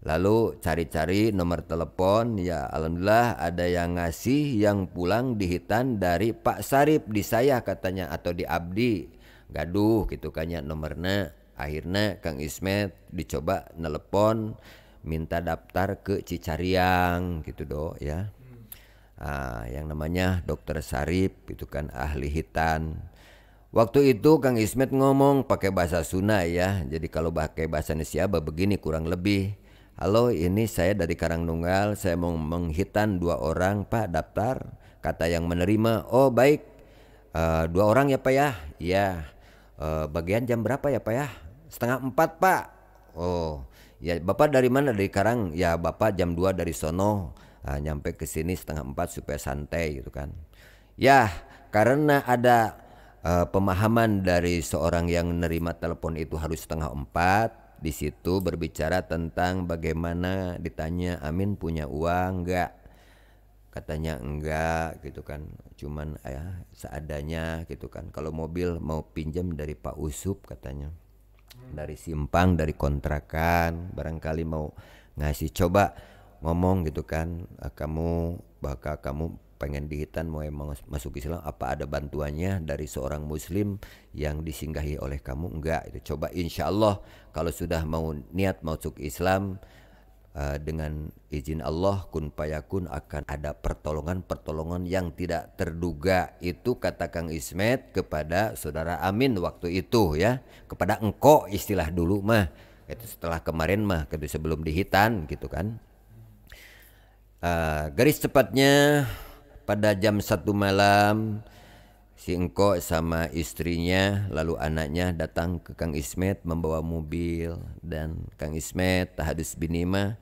Lalu cari-cari nomor telepon ya alhamdulillah ada yang ngasih yang pulang dihitan dari Pak Sarip di saya katanya atau di Abdi Gaduh gitu kan ya nomornya akhirnya Kang Ismet dicoba nelepon minta daftar ke Cicariang gitu do ya hmm. ah, yang namanya dokter Sarip itu kan ahli hitan Waktu itu Kang Ismet ngomong pakai bahasa Sunda ya. Jadi kalau pakai bahasa Indonesia begini kurang lebih. Halo, ini saya dari Karangnunggal. Saya mau menghitan dua orang, Pak, daftar. Kata yang menerima, "Oh, baik. Uh, dua orang ya, Pak ya?" ya Uh, bagian jam berapa ya, Pak ya?" setengah empat pak oh ya bapak dari mana dari Karang ya bapak jam dua dari sono nah, nyampe ke sini setengah empat supaya santai gitu kan ya karena ada uh, pemahaman dari seorang yang menerima telepon itu harus setengah empat di situ berbicara tentang bagaimana ditanya Amin punya uang enggak katanya enggak gitu kan cuman ya seadanya gitu kan kalau mobil mau pinjam dari Pak Usup katanya dari simpang dari kontrakan barangkali mau ngasih coba ngomong gitu kan ah, kamu bakal kamu pengen dihitan mau emang masuk Islam apa ada bantuannya dari seorang muslim yang disinggahi oleh kamu enggak itu coba insya Allah kalau sudah mau niat masuk Islam Eh, dengan izin Allah kun payakun akan ada pertolongan-pertolongan yang tidak terduga itu kata Kang Ismet kepada saudara Amin waktu itu ya kepada engkau istilah dulu mah itu setelah kemarin mah gitu sebelum dihitan gitu kan uh, garis cepatnya pada jam satu malam Si Engko sama istrinya lalu anaknya datang ke Kang Ismet membawa mobil dan Kang Ismet tahadus binima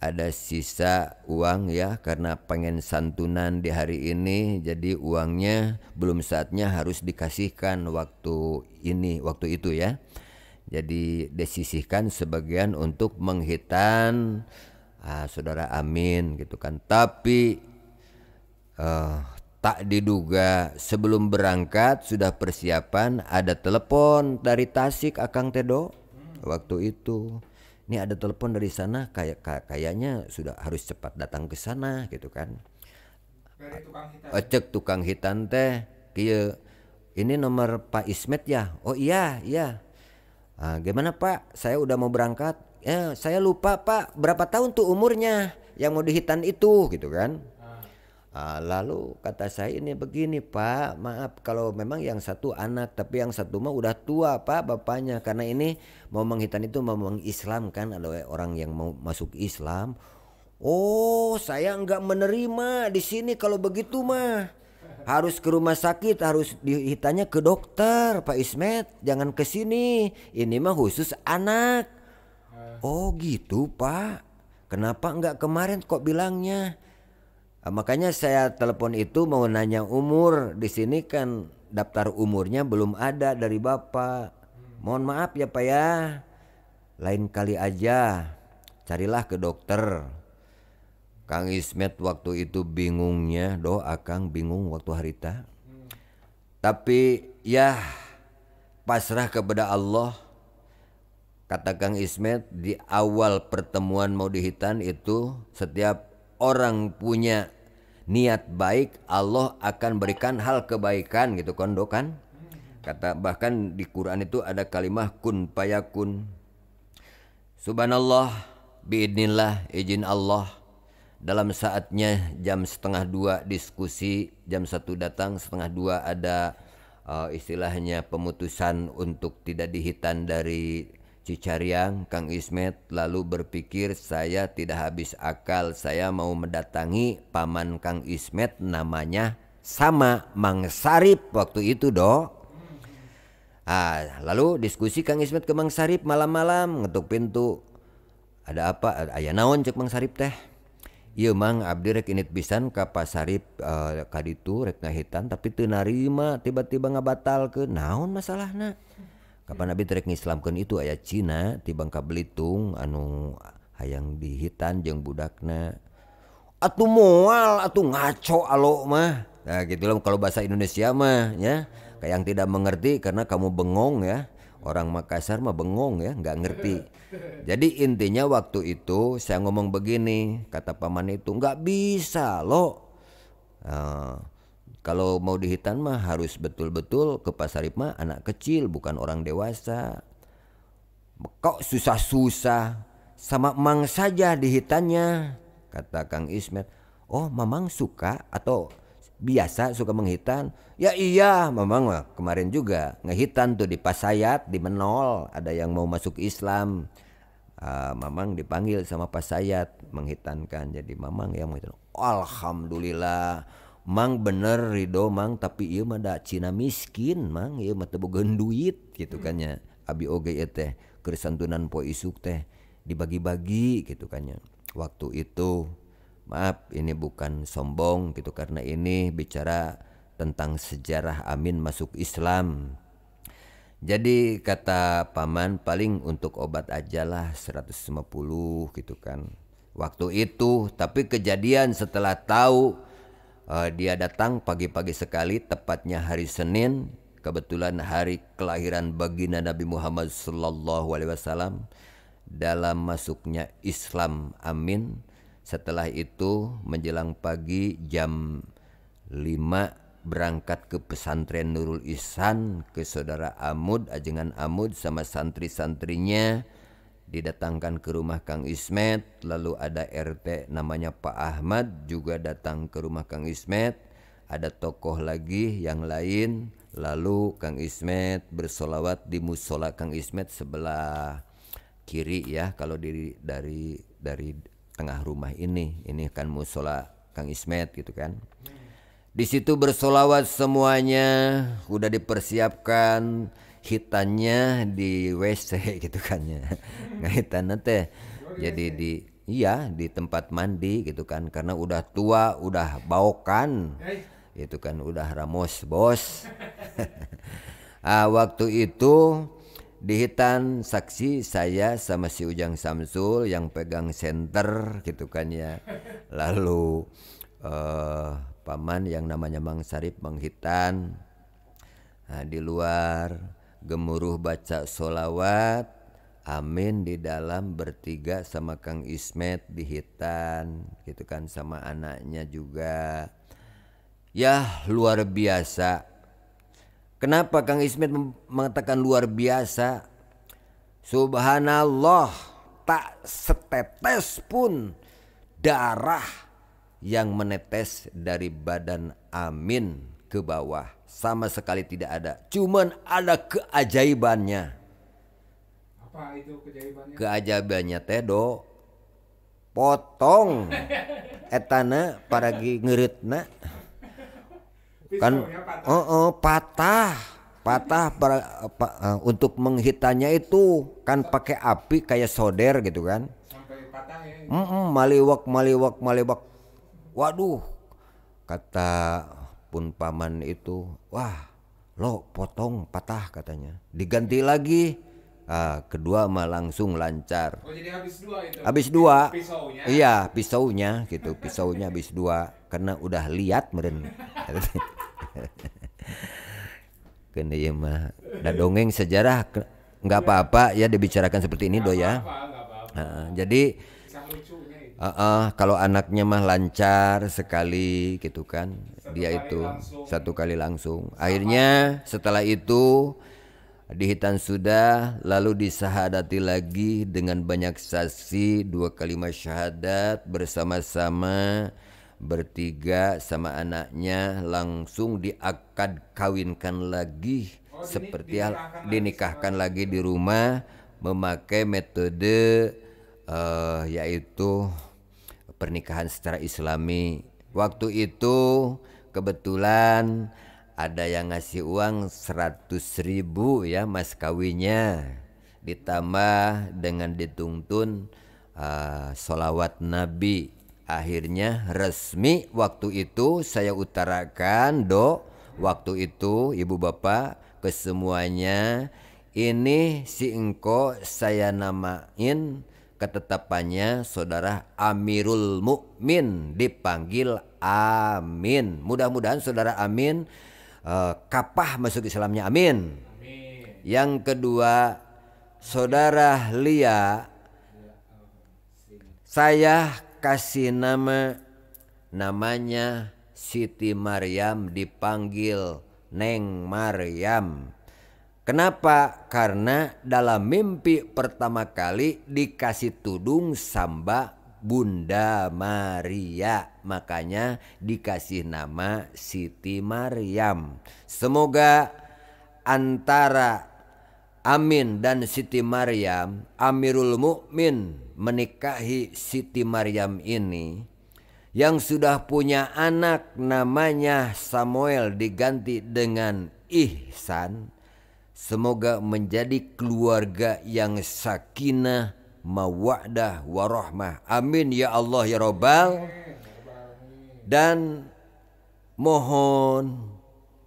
ada sisa uang ya karena pengen santunan di hari ini jadi uangnya belum saatnya harus dikasihkan waktu ini waktu itu ya. Jadi disisihkan sebagian untuk menghitan ah, saudara Amin gitu kan. Tapi uh, Tak diduga sebelum berangkat sudah persiapan ada telepon dari Tasik Akang Tedo waktu itu. Ini ada telepon dari sana kayak kayaknya sudah harus cepat datang ke sana gitu kan. Ecek tukang hitan eh, teh kia ini nomor Pak Ismet ya. Oh iya iya. Nah, gimana Pak? Saya udah mau berangkat. Ya, saya lupa Pak berapa tahun tuh umurnya yang mau dihitan itu gitu kan. Ah, lalu kata saya ini begini pak maaf kalau memang yang satu anak tapi yang satu mah udah tua pak bapaknya karena ini mau menghitan itu mau mengislamkan ada orang yang mau masuk Islam oh saya nggak menerima di sini kalau begitu mah harus ke rumah sakit harus dihitannya ke dokter Pak Ismet jangan ke sini ini mah khusus anak ya. oh gitu pak kenapa nggak kemarin kok bilangnya Nah, makanya saya telepon itu mau nanya umur. Di sini kan daftar umurnya belum ada dari Bapak. Mohon maaf ya Pak ya. Lain kali aja carilah ke dokter. Kang Ismet waktu itu bingungnya, doa Kang bingung waktu harita. Tapi ya pasrah kepada Allah. Kata Kang Ismet di awal pertemuan mau dihitan itu setiap orang punya niat baik Allah akan berikan hal kebaikan gitu kondo kan kata bahkan di Quran itu ada kalimah kun payakun subhanallah biidnillah izin Allah dalam saatnya jam setengah dua diskusi jam satu datang setengah dua ada uh, istilahnya pemutusan untuk tidak dihitan dari Cicariang, Kang Ismet lalu berpikir saya tidak habis akal. Saya mau mendatangi paman Kang Ismet namanya sama Mang Sarip waktu itu dong. Ah, lalu diskusi Kang Ismet ke Mang Sarip malam-malam ngetuk pintu. Ada apa? Ayah naon cek Mang Sarip teh. Iya Mang abdi rek init pisan ka Sarip uh, eh, kaditu rek ngahitan tapi teu narima tiba-tiba ke Naon masalahnya kapan Abi trek ngislamkan itu ayat Cina tiba Bangka Belitung anu hayang dihitan jeng budakna atuh mual atuh ngaco alo mah nah gitu kalau bahasa Indonesia mah ya kayak yang tidak mengerti karena kamu bengong ya orang Makassar mah bengong ya nggak ngerti jadi intinya waktu itu saya ngomong begini kata paman itu nggak bisa loh. Ah, uh, kalau mau dihitan mah harus betul-betul ke pasar mah anak kecil bukan orang dewasa. Kok susah-susah sama Mang saja dihitannya kata Kang Ismet. Oh Mamang suka atau biasa suka menghitan? Ya iya Mamang mah kemarin juga ngehitan tuh di Pasayat di Menol ada yang mau masuk Islam. Uh, Mamang dipanggil sama Pasayat menghitankan jadi Mamang yang menghitan. Alhamdulillah Mang bener Ridho Mang tapi ia mah Cina miskin Mang ia mah tebogen duit gitu kan ya abi oge ieu teh kerisantunan po isuk teh dibagi-bagi gitu kan ya waktu itu maaf ini bukan sombong gitu karena ini bicara tentang sejarah Amin masuk Islam jadi kata paman paling untuk obat ajalah 150 gitu kan waktu itu tapi kejadian setelah tahu uh, dia datang pagi-pagi sekali tepatnya hari Senin kebetulan hari kelahiran baginda Nabi Muhammad Sallallahu Alaihi Wasallam dalam masuknya Islam amin setelah itu menjelang pagi jam 5 berangkat ke pesantren Nurul Ihsan ke saudara Amud ajengan Amud sama santri-santrinya didatangkan ke rumah Kang Ismet, lalu ada RT namanya Pak Ahmad juga datang ke rumah Kang Ismet, ada tokoh lagi yang lain, lalu Kang Ismet bersolawat di musola Kang Ismet sebelah kiri ya kalau dari dari dari tengah rumah ini, ini kan musola Kang Ismet gitu kan. Di situ bersolawat semuanya, udah dipersiapkan hitannya di WC [laughs] gitu kan ya ngaitannya teh jadi di iya di tempat mandi gitu kan karena udah tua udah baukan itu kan udah ramos bos [laughs] ah, waktu itu di hitan saksi saya sama si Ujang Samsul yang pegang center gitu kan ya lalu uh, paman yang namanya Mang Sarip menghitan nah, di luar gemuruh baca solawat Amin di dalam bertiga sama Kang Ismet di Hitan gitu kan sama anaknya juga ya luar biasa kenapa Kang Ismet mengatakan luar biasa Subhanallah tak setetes pun darah yang menetes dari badan Amin ke bawah sama sekali tidak ada. Cuman ada keajaibannya. Apa itu keajaibannya? Keajaibannya teh do potong [laughs] etana para ngeritna kan ya, oh, oh patah patah para, pa, uh, untuk menghitanya itu kan pakai api kayak solder gitu kan sampai patah ya. maliwak maliwak maliwak waduh kata ataupun paman itu wah lo potong patah katanya diganti lagi ah, kedua mah langsung lancar oh, jadi habis dua itu habis dua pisaunya. iya pisaunya gitu pisaunya habis dua karena udah lihat meren [laughs] kena ya mah dan nah, dongeng sejarah nggak apa-apa ya dibicarakan seperti ini do ya jadi uh, uh, kalau anaknya mah lancar sekali gitu kan dia itu langsung. satu kali langsung. Sama. Akhirnya setelah itu dihitan sudah lalu disahadati lagi dengan banyak saksi dua kalimat syahadat bersama-sama bertiga sama anaknya langsung diakad kawinkan lagi oh, seperti hal dinikahkan, dinikahkan lagi di rumah memakai metode uh, yaitu pernikahan secara islami waktu itu Kebetulan ada yang ngasih uang 100 ribu ya mas kawinya ditambah dengan dituntun uh, eh, solawat Nabi akhirnya resmi waktu itu saya utarakan do waktu itu ibu bapak kesemuanya ini si engko saya namain ketetapannya saudara Amirul Mukmin dipanggil Amin. Mudah-mudahan saudara Amin uh, kapah masuk Islamnya Amin. Amin. Yang kedua, saudara Lia saya kasih nama namanya Siti Maryam dipanggil Neng Maryam. Kenapa? Karena dalam mimpi pertama kali dikasih tudung samba Bunda Maria. Makanya dikasih nama Siti Maryam. Semoga antara Amin dan Siti Maryam, Amirul Mukmin menikahi Siti Maryam ini yang sudah punya anak namanya Samuel diganti dengan Ihsan Semoga menjadi keluarga yang sakinah, mawadah, warahmah. Amin ya Allah ya Rabbal. Dan mohon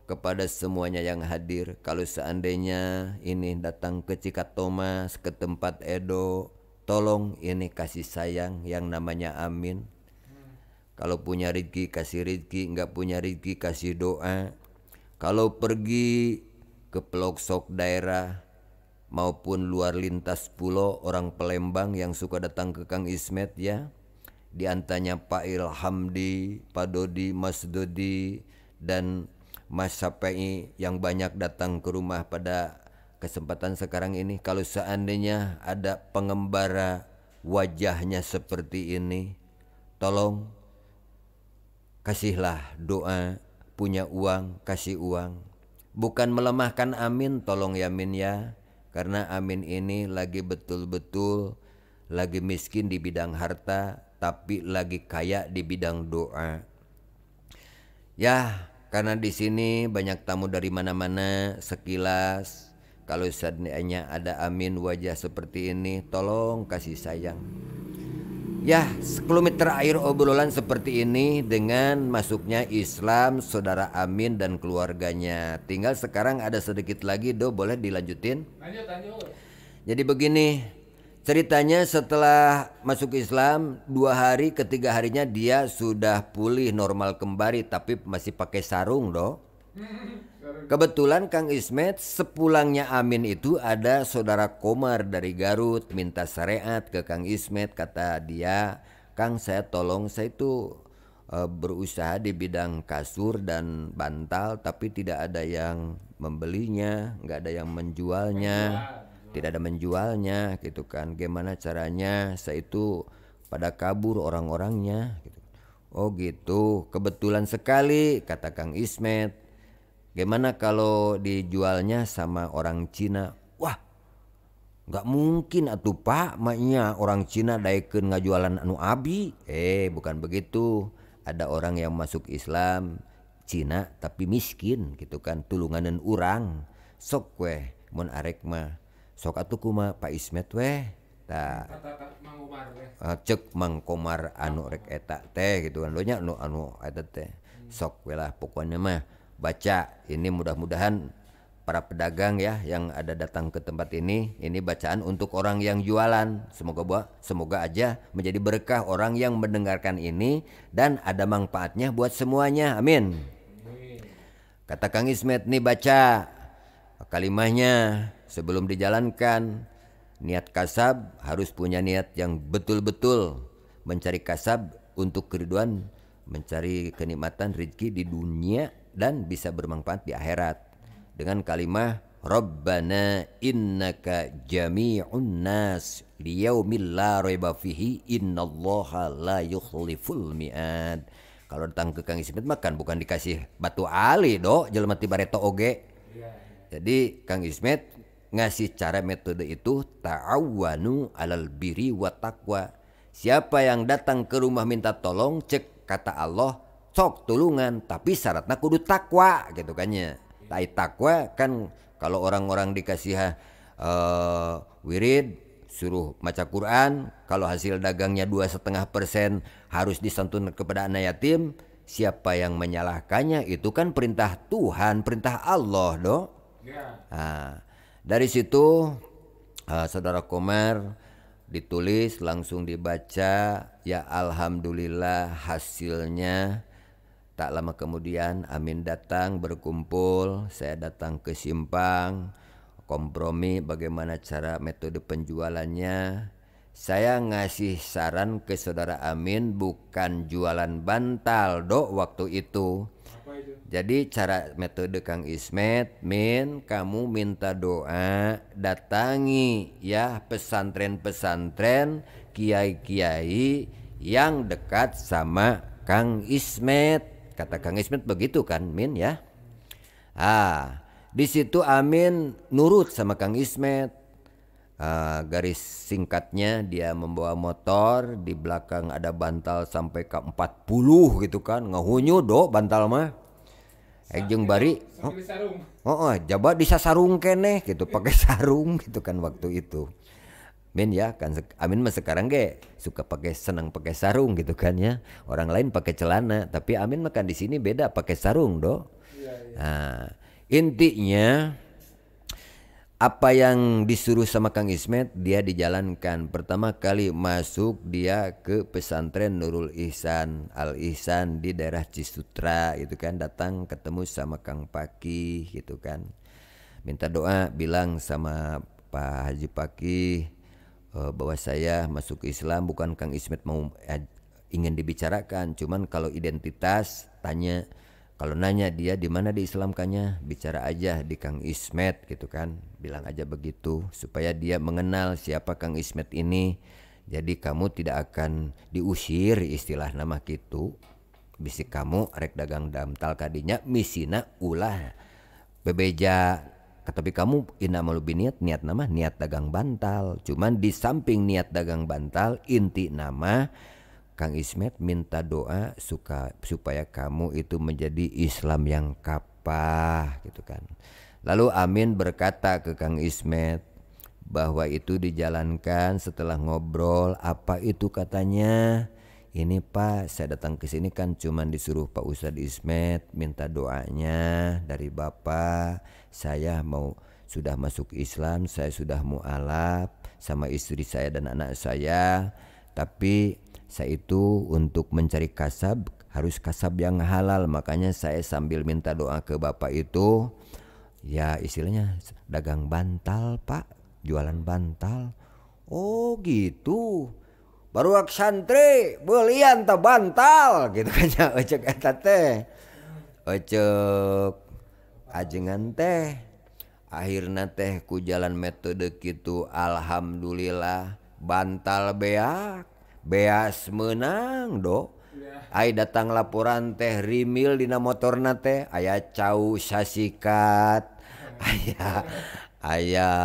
kepada semuanya yang hadir kalau seandainya ini datang ke Cikat Thomas ke tempat Edo tolong ini kasih sayang yang namanya amin kalau punya rizki kasih rizki nggak punya rizki kasih doa kalau pergi ke pelosok daerah maupun luar lintas pulau orang Palembang yang suka datang ke Kang Ismet ya. Di antaranya Pak Ilhamdi, Pak Dodi, Mas Dodi, dan Mas Sapei yang banyak datang ke rumah pada kesempatan sekarang ini. Kalau seandainya ada pengembara wajahnya seperti ini, tolong kasihlah doa punya uang, kasih uang Bukan melemahkan amin tolong ya Min ya. Karena amin ini lagi betul-betul lagi miskin di bidang harta tapi lagi kaya di bidang doa. Ya, karena di sini banyak tamu dari mana-mana sekilas kalau seandainya ada amin wajah seperti ini tolong kasih sayang. Ya, sekelumit terakhir obrolan seperti ini dengan masuknya Islam, saudara Amin dan keluarganya. Tinggal sekarang ada sedikit lagi, Do, boleh dilanjutin? Lanjut, lanjut. Jadi begini, ceritanya setelah masuk Islam, dua hari ketiga harinya dia sudah pulih normal kembali, tapi masih pakai sarung, Do. Hmm. Kebetulan Kang Ismet sepulangnya Amin itu ada saudara Komar dari Garut minta syariat ke Kang Ismet kata dia, "Kang, saya tolong saya itu e, berusaha di bidang kasur dan bantal tapi tidak ada yang membelinya, nggak ada yang menjualnya, tidak ada menjualnya gitu kan. Gimana caranya saya itu pada kabur orang-orangnya gitu. Oh gitu, kebetulan sekali kata Kang Ismet Gimana kalau dijualnya sama orang Cina? Wah, nggak mungkin atuh pak, maknya orang Cina daikun nggak jualan anu abi. Eh, bukan begitu. Ada orang yang masuk Islam Cina tapi miskin gitu kan, dan urang. Sok weh, mun arek mah. Sok atuh kuma Pak Ismet weh. Nah, cek Mang Komar anu rek eta teh gitu kan. nya anu anu eta teh. Sok weh lah pokoknya mah baca ini mudah-mudahan para pedagang ya yang ada datang ke tempat ini ini bacaan untuk orang yang jualan semoga buat semoga aja menjadi berkah orang yang mendengarkan ini dan ada manfaatnya buat semuanya amin kata Kang Ismet nih baca kalimatnya sebelum dijalankan niat kasab harus punya niat yang betul-betul mencari kasab untuk keriduan mencari kenikmatan rezeki di dunia dan bisa bermanfaat di akhirat dengan Robbana Rabbana innaka jami'un nas liyaumil la raiba fihi innallaha la yukhliful mi'ad. Kalau datang ke Kang Ismet makan bukan dikasih batu ali do mati bareto oge. Jadi Kang Ismet ngasih cara metode itu taawwanu alal biri watakwa Siapa yang datang ke rumah minta tolong cek kata Allah sok tulungan tapi syaratnya kudu takwa gitu kan ya tai takwa kan kalau orang-orang dikasih uh, wirid suruh maca Quran kalau hasil dagangnya dua setengah persen harus disantun kepada anak yatim siapa yang menyalahkannya itu kan perintah Tuhan perintah Allah do nah, ya. dari situ uh, saudara Komar ditulis langsung dibaca ya alhamdulillah hasilnya Tak lama kemudian Amin datang berkumpul, saya datang ke simpang, kompromi bagaimana cara metode penjualannya. Saya ngasih saran ke saudara Amin bukan jualan bantal dok waktu itu. itu. Jadi cara metode Kang Ismet, Min, kamu minta doa, datangi ya pesantren-pesantren, kiai-kiai yang dekat sama Kang Ismet Kata Kang Ismet begitu kan, Min ya? Ah, di situ Amin nurut sama Kang Ismet. Uh, garis singkatnya dia membawa motor di belakang ada bantal sampai ke 40 gitu kan ngehunyu do bantal mah Ejeng bari oh, oh, oh jabat di sarung kene gitu pakai [laughs] sarung gitu kan waktu itu Min ya kan Amin mah sekarang ge suka pakai senang pakai sarung gitu kan ya. Orang lain pakai celana, tapi Amin makan di sini beda pakai sarung do. Ya, ya. Nah, intinya apa yang disuruh sama Kang Ismet dia dijalankan. Pertama kali masuk dia ke pesantren Nurul Ihsan Al Ihsan di daerah Cisutra itu kan datang ketemu sama Kang Paki gitu kan. Minta doa bilang sama Pak Haji Paki uh, bahwa saya masuk Islam bukan Kang Ismet mau eh, ingin dibicarakan, cuman kalau identitas tanya kalau nanya dia di mana di bicara aja di Kang Ismet gitu kan. Bilang aja begitu supaya dia mengenal siapa Kang Ismet ini. Jadi kamu tidak akan diusir istilah nama gitu. Bisik kamu rek dagang damtal kadinya misina ulah bebeja tapi kamu ina malu biniat niat nama niat dagang bantal cuman di samping niat dagang bantal inti nama Kang Ismet minta doa suka supaya kamu itu menjadi Islam yang kapah gitu kan lalu Amin berkata ke Kang Ismet bahwa itu dijalankan setelah ngobrol apa itu katanya ini Pak saya datang ke sini kan cuman disuruh Pak Ustadz Ismet minta doanya dari Bapak saya mau sudah masuk Islam, saya sudah mualaf sama istri saya dan anak saya, tapi saya itu untuk mencari kasab harus kasab yang halal, makanya saya sambil minta doa ke bapak itu, ya istilahnya dagang bantal pak, jualan bantal. Oh gitu, baru waktu santri belian teh bantal gitu kan ya [laughs] ojek eta ojek ajengan teh akhirnya tehku jalan metode kita Alhamdulillah bantal beak beas menang do Ay datang laporan tehrimil na motorna teh ayaah cauhsasikat Ayah aya [laughs]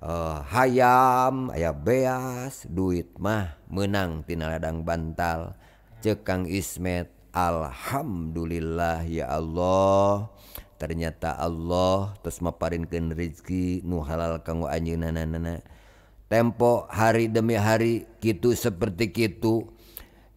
eh, haym aya beas duit mah menangtina ladang bantal cegangg ismet Alhamdulillah ya Allah nya Allah terusmaparken Rizki Nu halal kanggo anjing tempo hari demi hari gitu seperti itu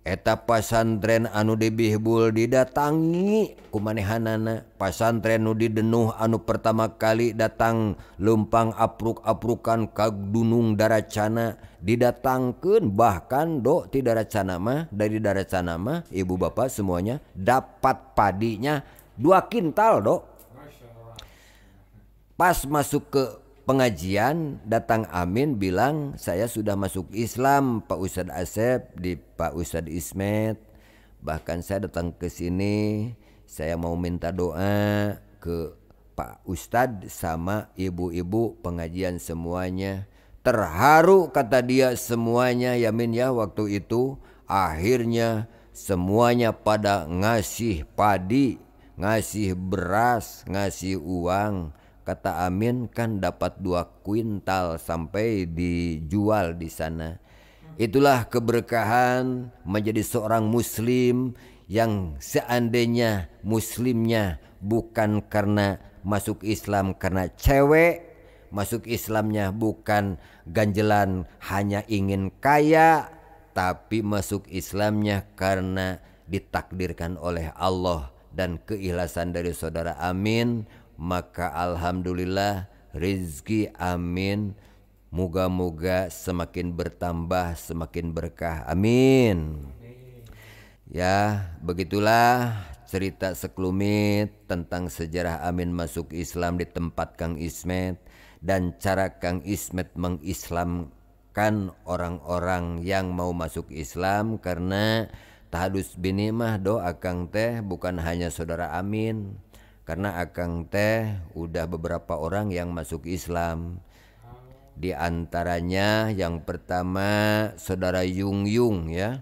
eta pasantren Anu Debihbul didatangi kumanehanana pasantren di denuh anu pertama kali datang lumppang aprug-abrukan ka gunnung daraana didatanangkan bahkan do di Darraanaama dari daranaama Ibu Bapakpak semuanya dapat padinya duakintal dok Pas masuk ke pengajian datang Amin bilang saya sudah masuk Islam Pak Ustadz Asep di Pak Ustadz Ismet bahkan saya datang ke sini saya mau minta doa ke Pak Ustadz sama ibu-ibu pengajian semuanya terharu kata dia semuanya Yamin ya waktu itu akhirnya semuanya pada ngasih padi ngasih beras ngasih uang kata Amin kan dapat dua kuintal sampai dijual di sana. Itulah keberkahan menjadi seorang muslim yang seandainya muslimnya bukan karena masuk Islam karena cewek, masuk Islamnya bukan ganjelan hanya ingin kaya, tapi masuk Islamnya karena ditakdirkan oleh Allah dan keikhlasan dari saudara Amin maka alhamdulillah rizki amin Moga-moga semakin bertambah, semakin berkah. Amin. Ya, begitulah cerita sekelumit tentang sejarah Amin masuk Islam di tempat Kang Ismet dan cara Kang Ismet mengislamkan orang-orang yang mau masuk Islam karena tahadus binimah doa Kang teh bukan hanya saudara Amin karena akang teh udah beberapa orang yang masuk Islam di antaranya yang pertama saudara Yung Yung ya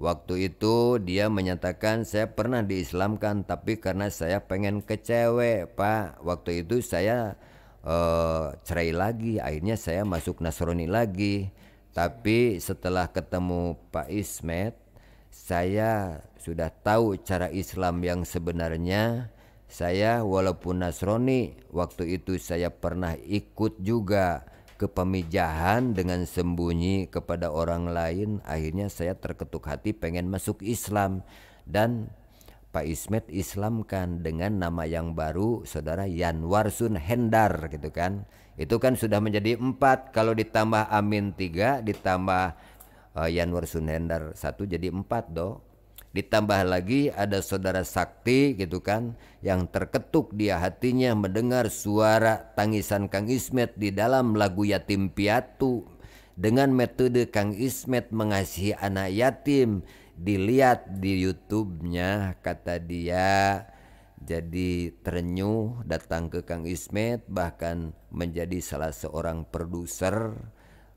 waktu itu dia menyatakan saya pernah diislamkan tapi karena saya pengen ke cewek pak waktu itu saya uh, cerai lagi akhirnya saya masuk Nasrani lagi tapi setelah ketemu Pak Ismet saya sudah tahu cara Islam yang sebenarnya saya walaupun Nasrani, waktu itu saya pernah ikut juga ke pemijahan dengan sembunyi kepada orang lain. Akhirnya saya terketuk hati pengen masuk Islam dan Pak Ismet Islamkan dengan nama yang baru saudara Yanwar Sun Hendar gitu kan. Itu kan sudah menjadi empat kalau ditambah Amin tiga ditambah uh, eh, Yanwar Hendar satu jadi empat dong. Ditambah lagi ada saudara sakti gitu kan yang terketuk dia hatinya mendengar suara tangisan Kang Ismet di dalam lagu Yatim Piatu. Dengan metode Kang Ismet mengasihi anak yatim dilihat di YouTube-nya kata dia jadi terenyuh datang ke Kang Ismet bahkan menjadi salah seorang produser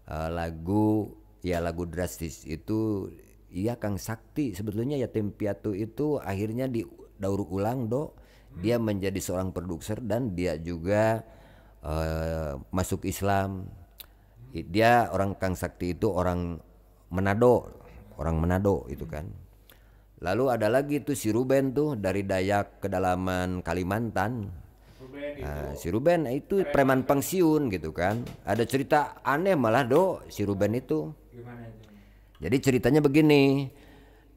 uh, lagu ya lagu drastis itu Iya Kang Sakti sebetulnya Yatim Piatu itu akhirnya di daur ulang do dia hmm. menjadi seorang produser dan dia juga uh, masuk Islam dia orang Kang Sakti itu orang Manado orang Manado itu hmm. kan lalu ada lagi tuh si Ruben tuh dari Dayak kedalaman Kalimantan Ruben itu nah, si Ruben itu preman pensiun gitu kan ada cerita aneh malah do si Ruben itu jadi ceritanya begini,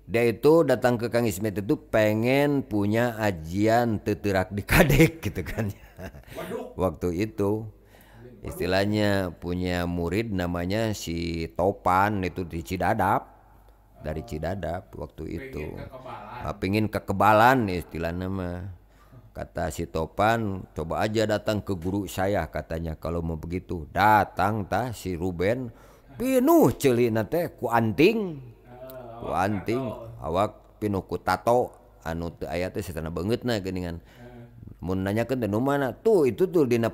dia itu datang ke Kang Ismet itu pengen punya ajian teterak kadek [laughs] gitu kan. Waktu itu istilahnya punya murid namanya si Topan itu di Cidadap dari Cidadap waktu itu ah, pingin kekebalan, istilah nama. kata si Topan coba aja datang ke guru saya katanya kalau mau begitu datang tah si Ruben pinuh celina teh ku anting ah, ku anting awak pinuh ku tato anu teu aya teh setan bangetna geningan ah. mun ke teh mana tuh itu tuh dina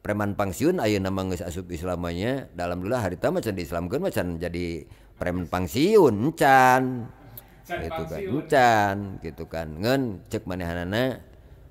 preman pangsiun ayo nama nges asup islamanya dalam dulu hari tamat can islam kan macan jadi preman pangsiun encan gitu kan encan gitu kan ngen cek manehanana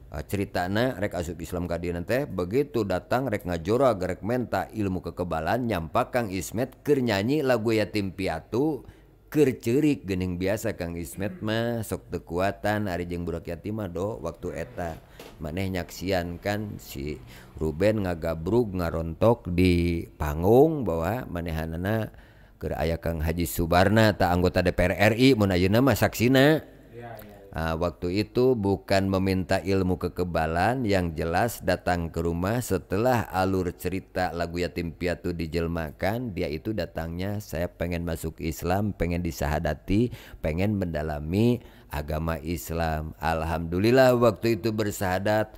Eh, ceritanarek asub Islam ka teh begitu datang Re ngajoro geregmen tak ilmu kekebalan nyampa Kang Ismetker nyanyi Lagu yatim piatukercerik gening biasa Kang Ismet Mas sok kekuatan Arijeng Bu yatim do waktu eta manehnya sian kan si Ruben ngagabru ngarontok dipanggung bahwa manehanna keraya Kang Haji Subarna tak anggota DPRRI mennaju nama Saaksina yang Nah, waktu itu bukan meminta ilmu kekebalan yang jelas datang ke rumah setelah alur cerita lagu yatim piatu dijelmakan dia itu datangnya saya pengen masuk Islam, pengen disahadati, pengen mendalami agama Islam. Alhamdulillah waktu itu bersahadat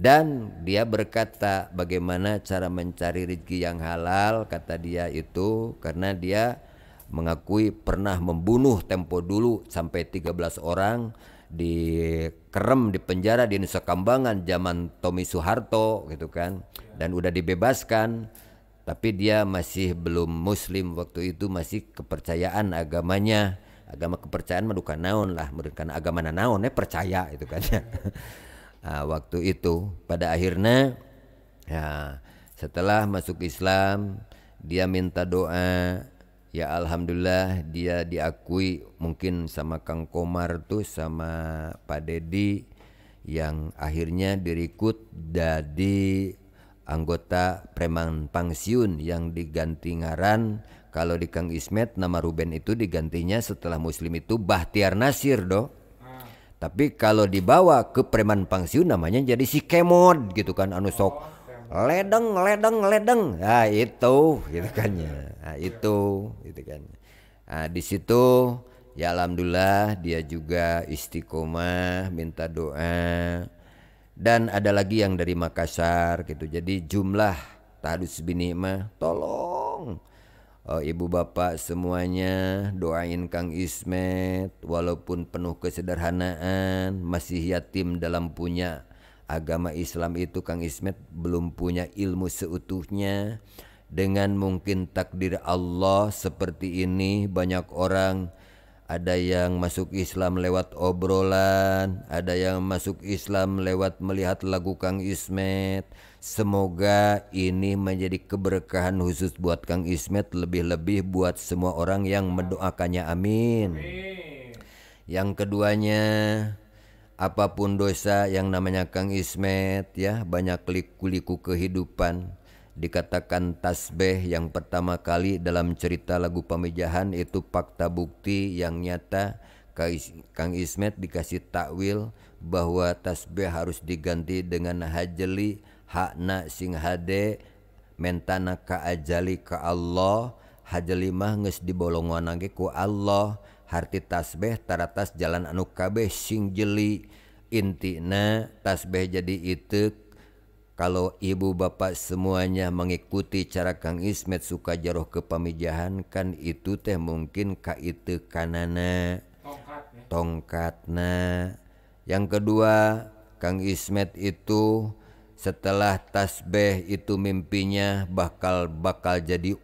dan dia berkata bagaimana cara mencari rezeki yang halal kata dia itu karena dia mengakui pernah membunuh tempo dulu sampai 13 orang di kerem di penjara di Nusa Kambangan zaman Tommy Soeharto gitu kan dan udah dibebaskan tapi dia masih belum muslim waktu itu masih kepercayaan agamanya agama kepercayaan menduka naon lah merukan agama naon ya percaya itu kan ya. [laughs] nah, waktu itu pada akhirnya ya, setelah masuk Islam dia minta doa Ya alhamdulillah dia diakui mungkin sama Kang Komar tuh sama Pak Dedi yang akhirnya direkrut jadi anggota preman pangsiun yang diganti ngaran kalau di Kang Ismet nama Ruben itu digantinya setelah Muslim itu Bahtiar Nasir do. Ah. Tapi kalau dibawa ke preman pangsiun namanya jadi si Kemod gitu kan anu sok ledeng ledeng ledeng nah itu gitu kan ya nah, itu gitu kan nah, di situ ya alhamdulillah dia juga istiqomah minta doa dan ada lagi yang dari Makassar gitu jadi jumlah tadus binima tolong Oh, ibu bapak semuanya doain Kang Ismet walaupun penuh kesederhanaan masih yatim dalam punya agama Islam itu Kang Ismet belum punya ilmu seutuhnya dengan mungkin takdir Allah seperti ini banyak orang ada yang masuk Islam lewat obrolan, ada yang masuk Islam lewat melihat lagu Kang Ismet. Semoga ini menjadi keberkahan khusus buat Kang Ismet lebih-lebih buat semua orang yang mendoakannya. Amin. Amin. Yang keduanya, apapun dosa yang namanya Kang Ismet ya banyak liku-liku kehidupan dikatakan tasbih yang pertama kali dalam cerita lagu pemijahan itu fakta bukti yang nyata Kang Ismet dikasih takwil bahwa tasbih harus diganti dengan hajeli hakna sing hade mentana ka ajali ka Allah hajeli mah nges dibolongan ku Allah harti tasbeh taratas jalan anu kabeh sing jeli intina tasbeh jadi itu kalau ibu bapak semuanya mengikuti cara Kang Ismet suka jaroh ke pemijahan kan itu teh mungkin ka itu kanana tongkatna yang kedua Kang Ismet itu setelah tasbeh itu mimpinya bakal bakal jadi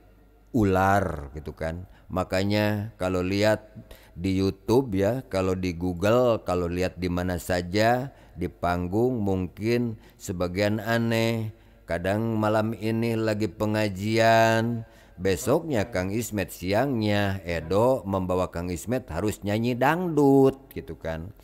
ular gitu kan Makanya kalau lihat di YouTube ya, kalau di Google, kalau lihat di mana saja di panggung mungkin sebagian aneh. Kadang malam ini lagi pengajian, besoknya Kang Ismet siangnya Edo membawa Kang Ismet harus nyanyi dangdut gitu kan.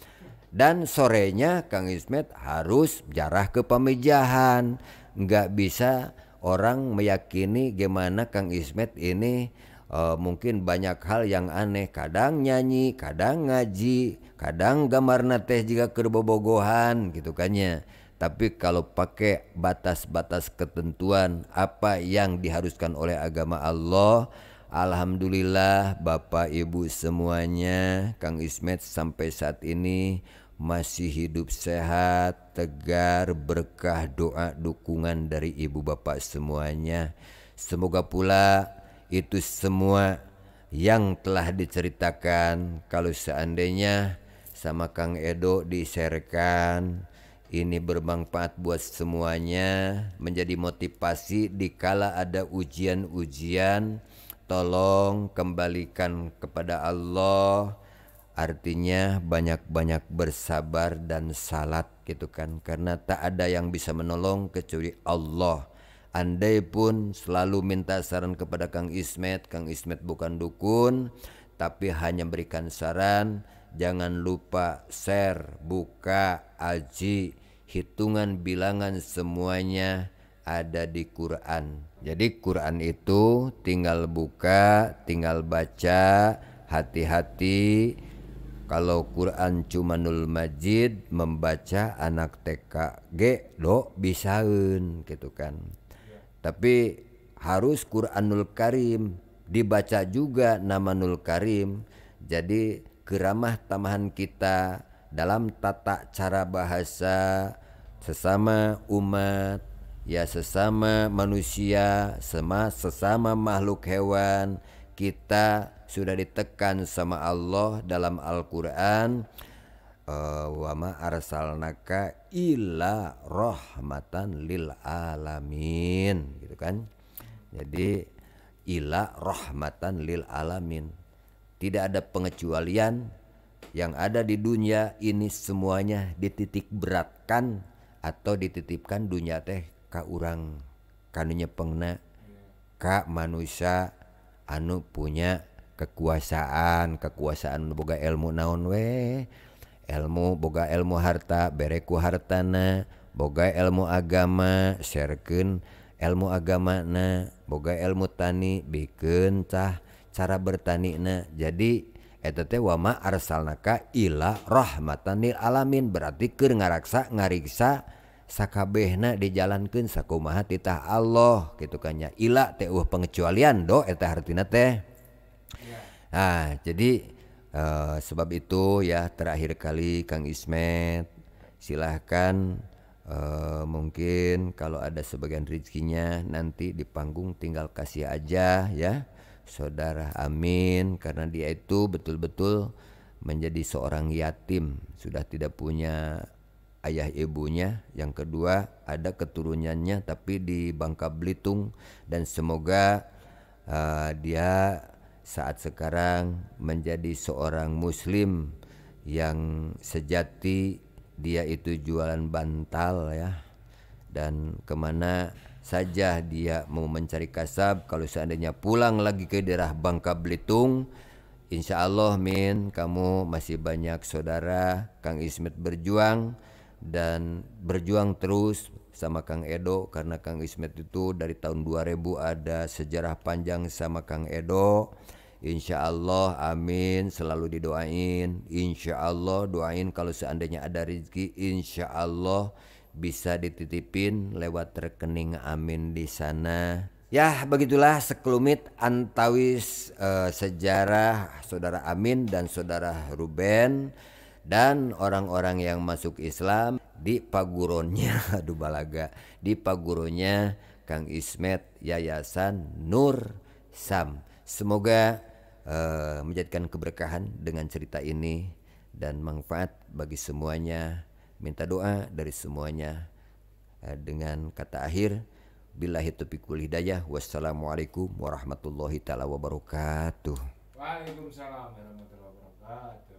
Dan sorenya Kang Ismet harus jarah ke pemijahan. Nggak bisa orang meyakini gimana Kang Ismet ini uh, mungkin banyak hal yang aneh kadang nyanyi kadang ngaji kadang gambar teh jika kerbobogohan gitu kan ya tapi kalau pakai batas-batas ketentuan apa yang diharuskan oleh agama Allah Alhamdulillah Bapak Ibu semuanya Kang Ismet sampai saat ini masih hidup sehat, tegar, berkah doa dukungan dari ibu bapak semuanya. Semoga pula itu semua yang telah diceritakan kalau seandainya sama Kang Edo diserkan, ini bermanfaat buat semuanya menjadi motivasi dikala ada ujian-ujian tolong kembalikan kepada Allah artinya banyak-banyak bersabar dan salat gitu kan karena tak ada yang bisa menolong kecuali Allah Andai pun selalu minta saran kepada Kang Ismet, Kang Ismet bukan dukun, tapi hanya berikan saran. Jangan lupa share, buka, aji, hitungan bilangan semuanya ada di Quran. Jadi Quran itu tinggal buka, tinggal baca, hati-hati. Kalau Quran cuma nul majid membaca anak TKG do bisaun gitu kan. Tapi harus Quranul Karim dibaca juga nama Nul Karim. Jadi geramah tamahan kita dalam tata cara bahasa sesama umat, ya sesama manusia, sama sesama makhluk hewan, kita sudah ditekan sama Allah dalam Al-Qur'an wama arsalnaka illa rahmatan lil alamin gitu kan jadi illa rahmatan lil alamin tidak ada pengecualian yang ada di dunia ini semuanya dititik beratkan atau dititipkan dunia teh ka urang kanunya pengna ka manusia anu punya kekuasaan kekuasaan boga ilmu naon weh mu boga ilmu harta bereku hartana boga ilmu agama shareken ilmu agamana boga elmu Tanikencah cara bertanikna jadi et wamaarsalnaaka larahmail alamin berarti ke ngaraksa ngariksaskabehna dijalankan sakkumatah Allah gitu kannya Ila tahuU pengecualian do eteta harttina teh ah jadi kita Eh, sebab itu ya terakhir kali Kang Ismet silahkan uh, mungkin kalau ada sebagian rezekinya nanti di panggung tinggal kasih aja ya saudara Amin karena dia itu betul-betul menjadi seorang yatim sudah tidak punya ayah ibunya yang kedua ada keturunannya tapi di Bangka Belitung dan semoga uh, dia saat sekarang menjadi seorang muslim yang sejati dia itu jualan bantal ya dan kemana saja dia mau mencari kasab kalau seandainya pulang lagi ke daerah Bangka Belitung Insya Allah Min kamu masih banyak saudara Kang Ismet berjuang dan berjuang terus sama Kang Edo karena Kang Ismet itu dari tahun 2000 ada sejarah panjang sama Kang Edo Insya Allah, amin. Selalu didoain. Insya Allah, doain kalau seandainya ada rezeki. Insya Allah bisa dititipin lewat rekening amin di sana. Ya, begitulah sekelumit antawis uh, sejarah saudara Amin dan saudara Ruben dan orang-orang yang masuk Islam di paguronnya [laughs] aduh balaga di paguronnya Kang Ismet Yayasan Nur Sam. Semoga uh, menjadikan keberkahan dengan cerita ini dan manfaat bagi semuanya. Minta doa dari semuanya uh, dengan kata akhir. Billahi taufiq wal hidayah. Wassalamualaikum warahmatullahi taala wabarakatuh. Waalaikumsalam warahmatullahi wabarakatuh.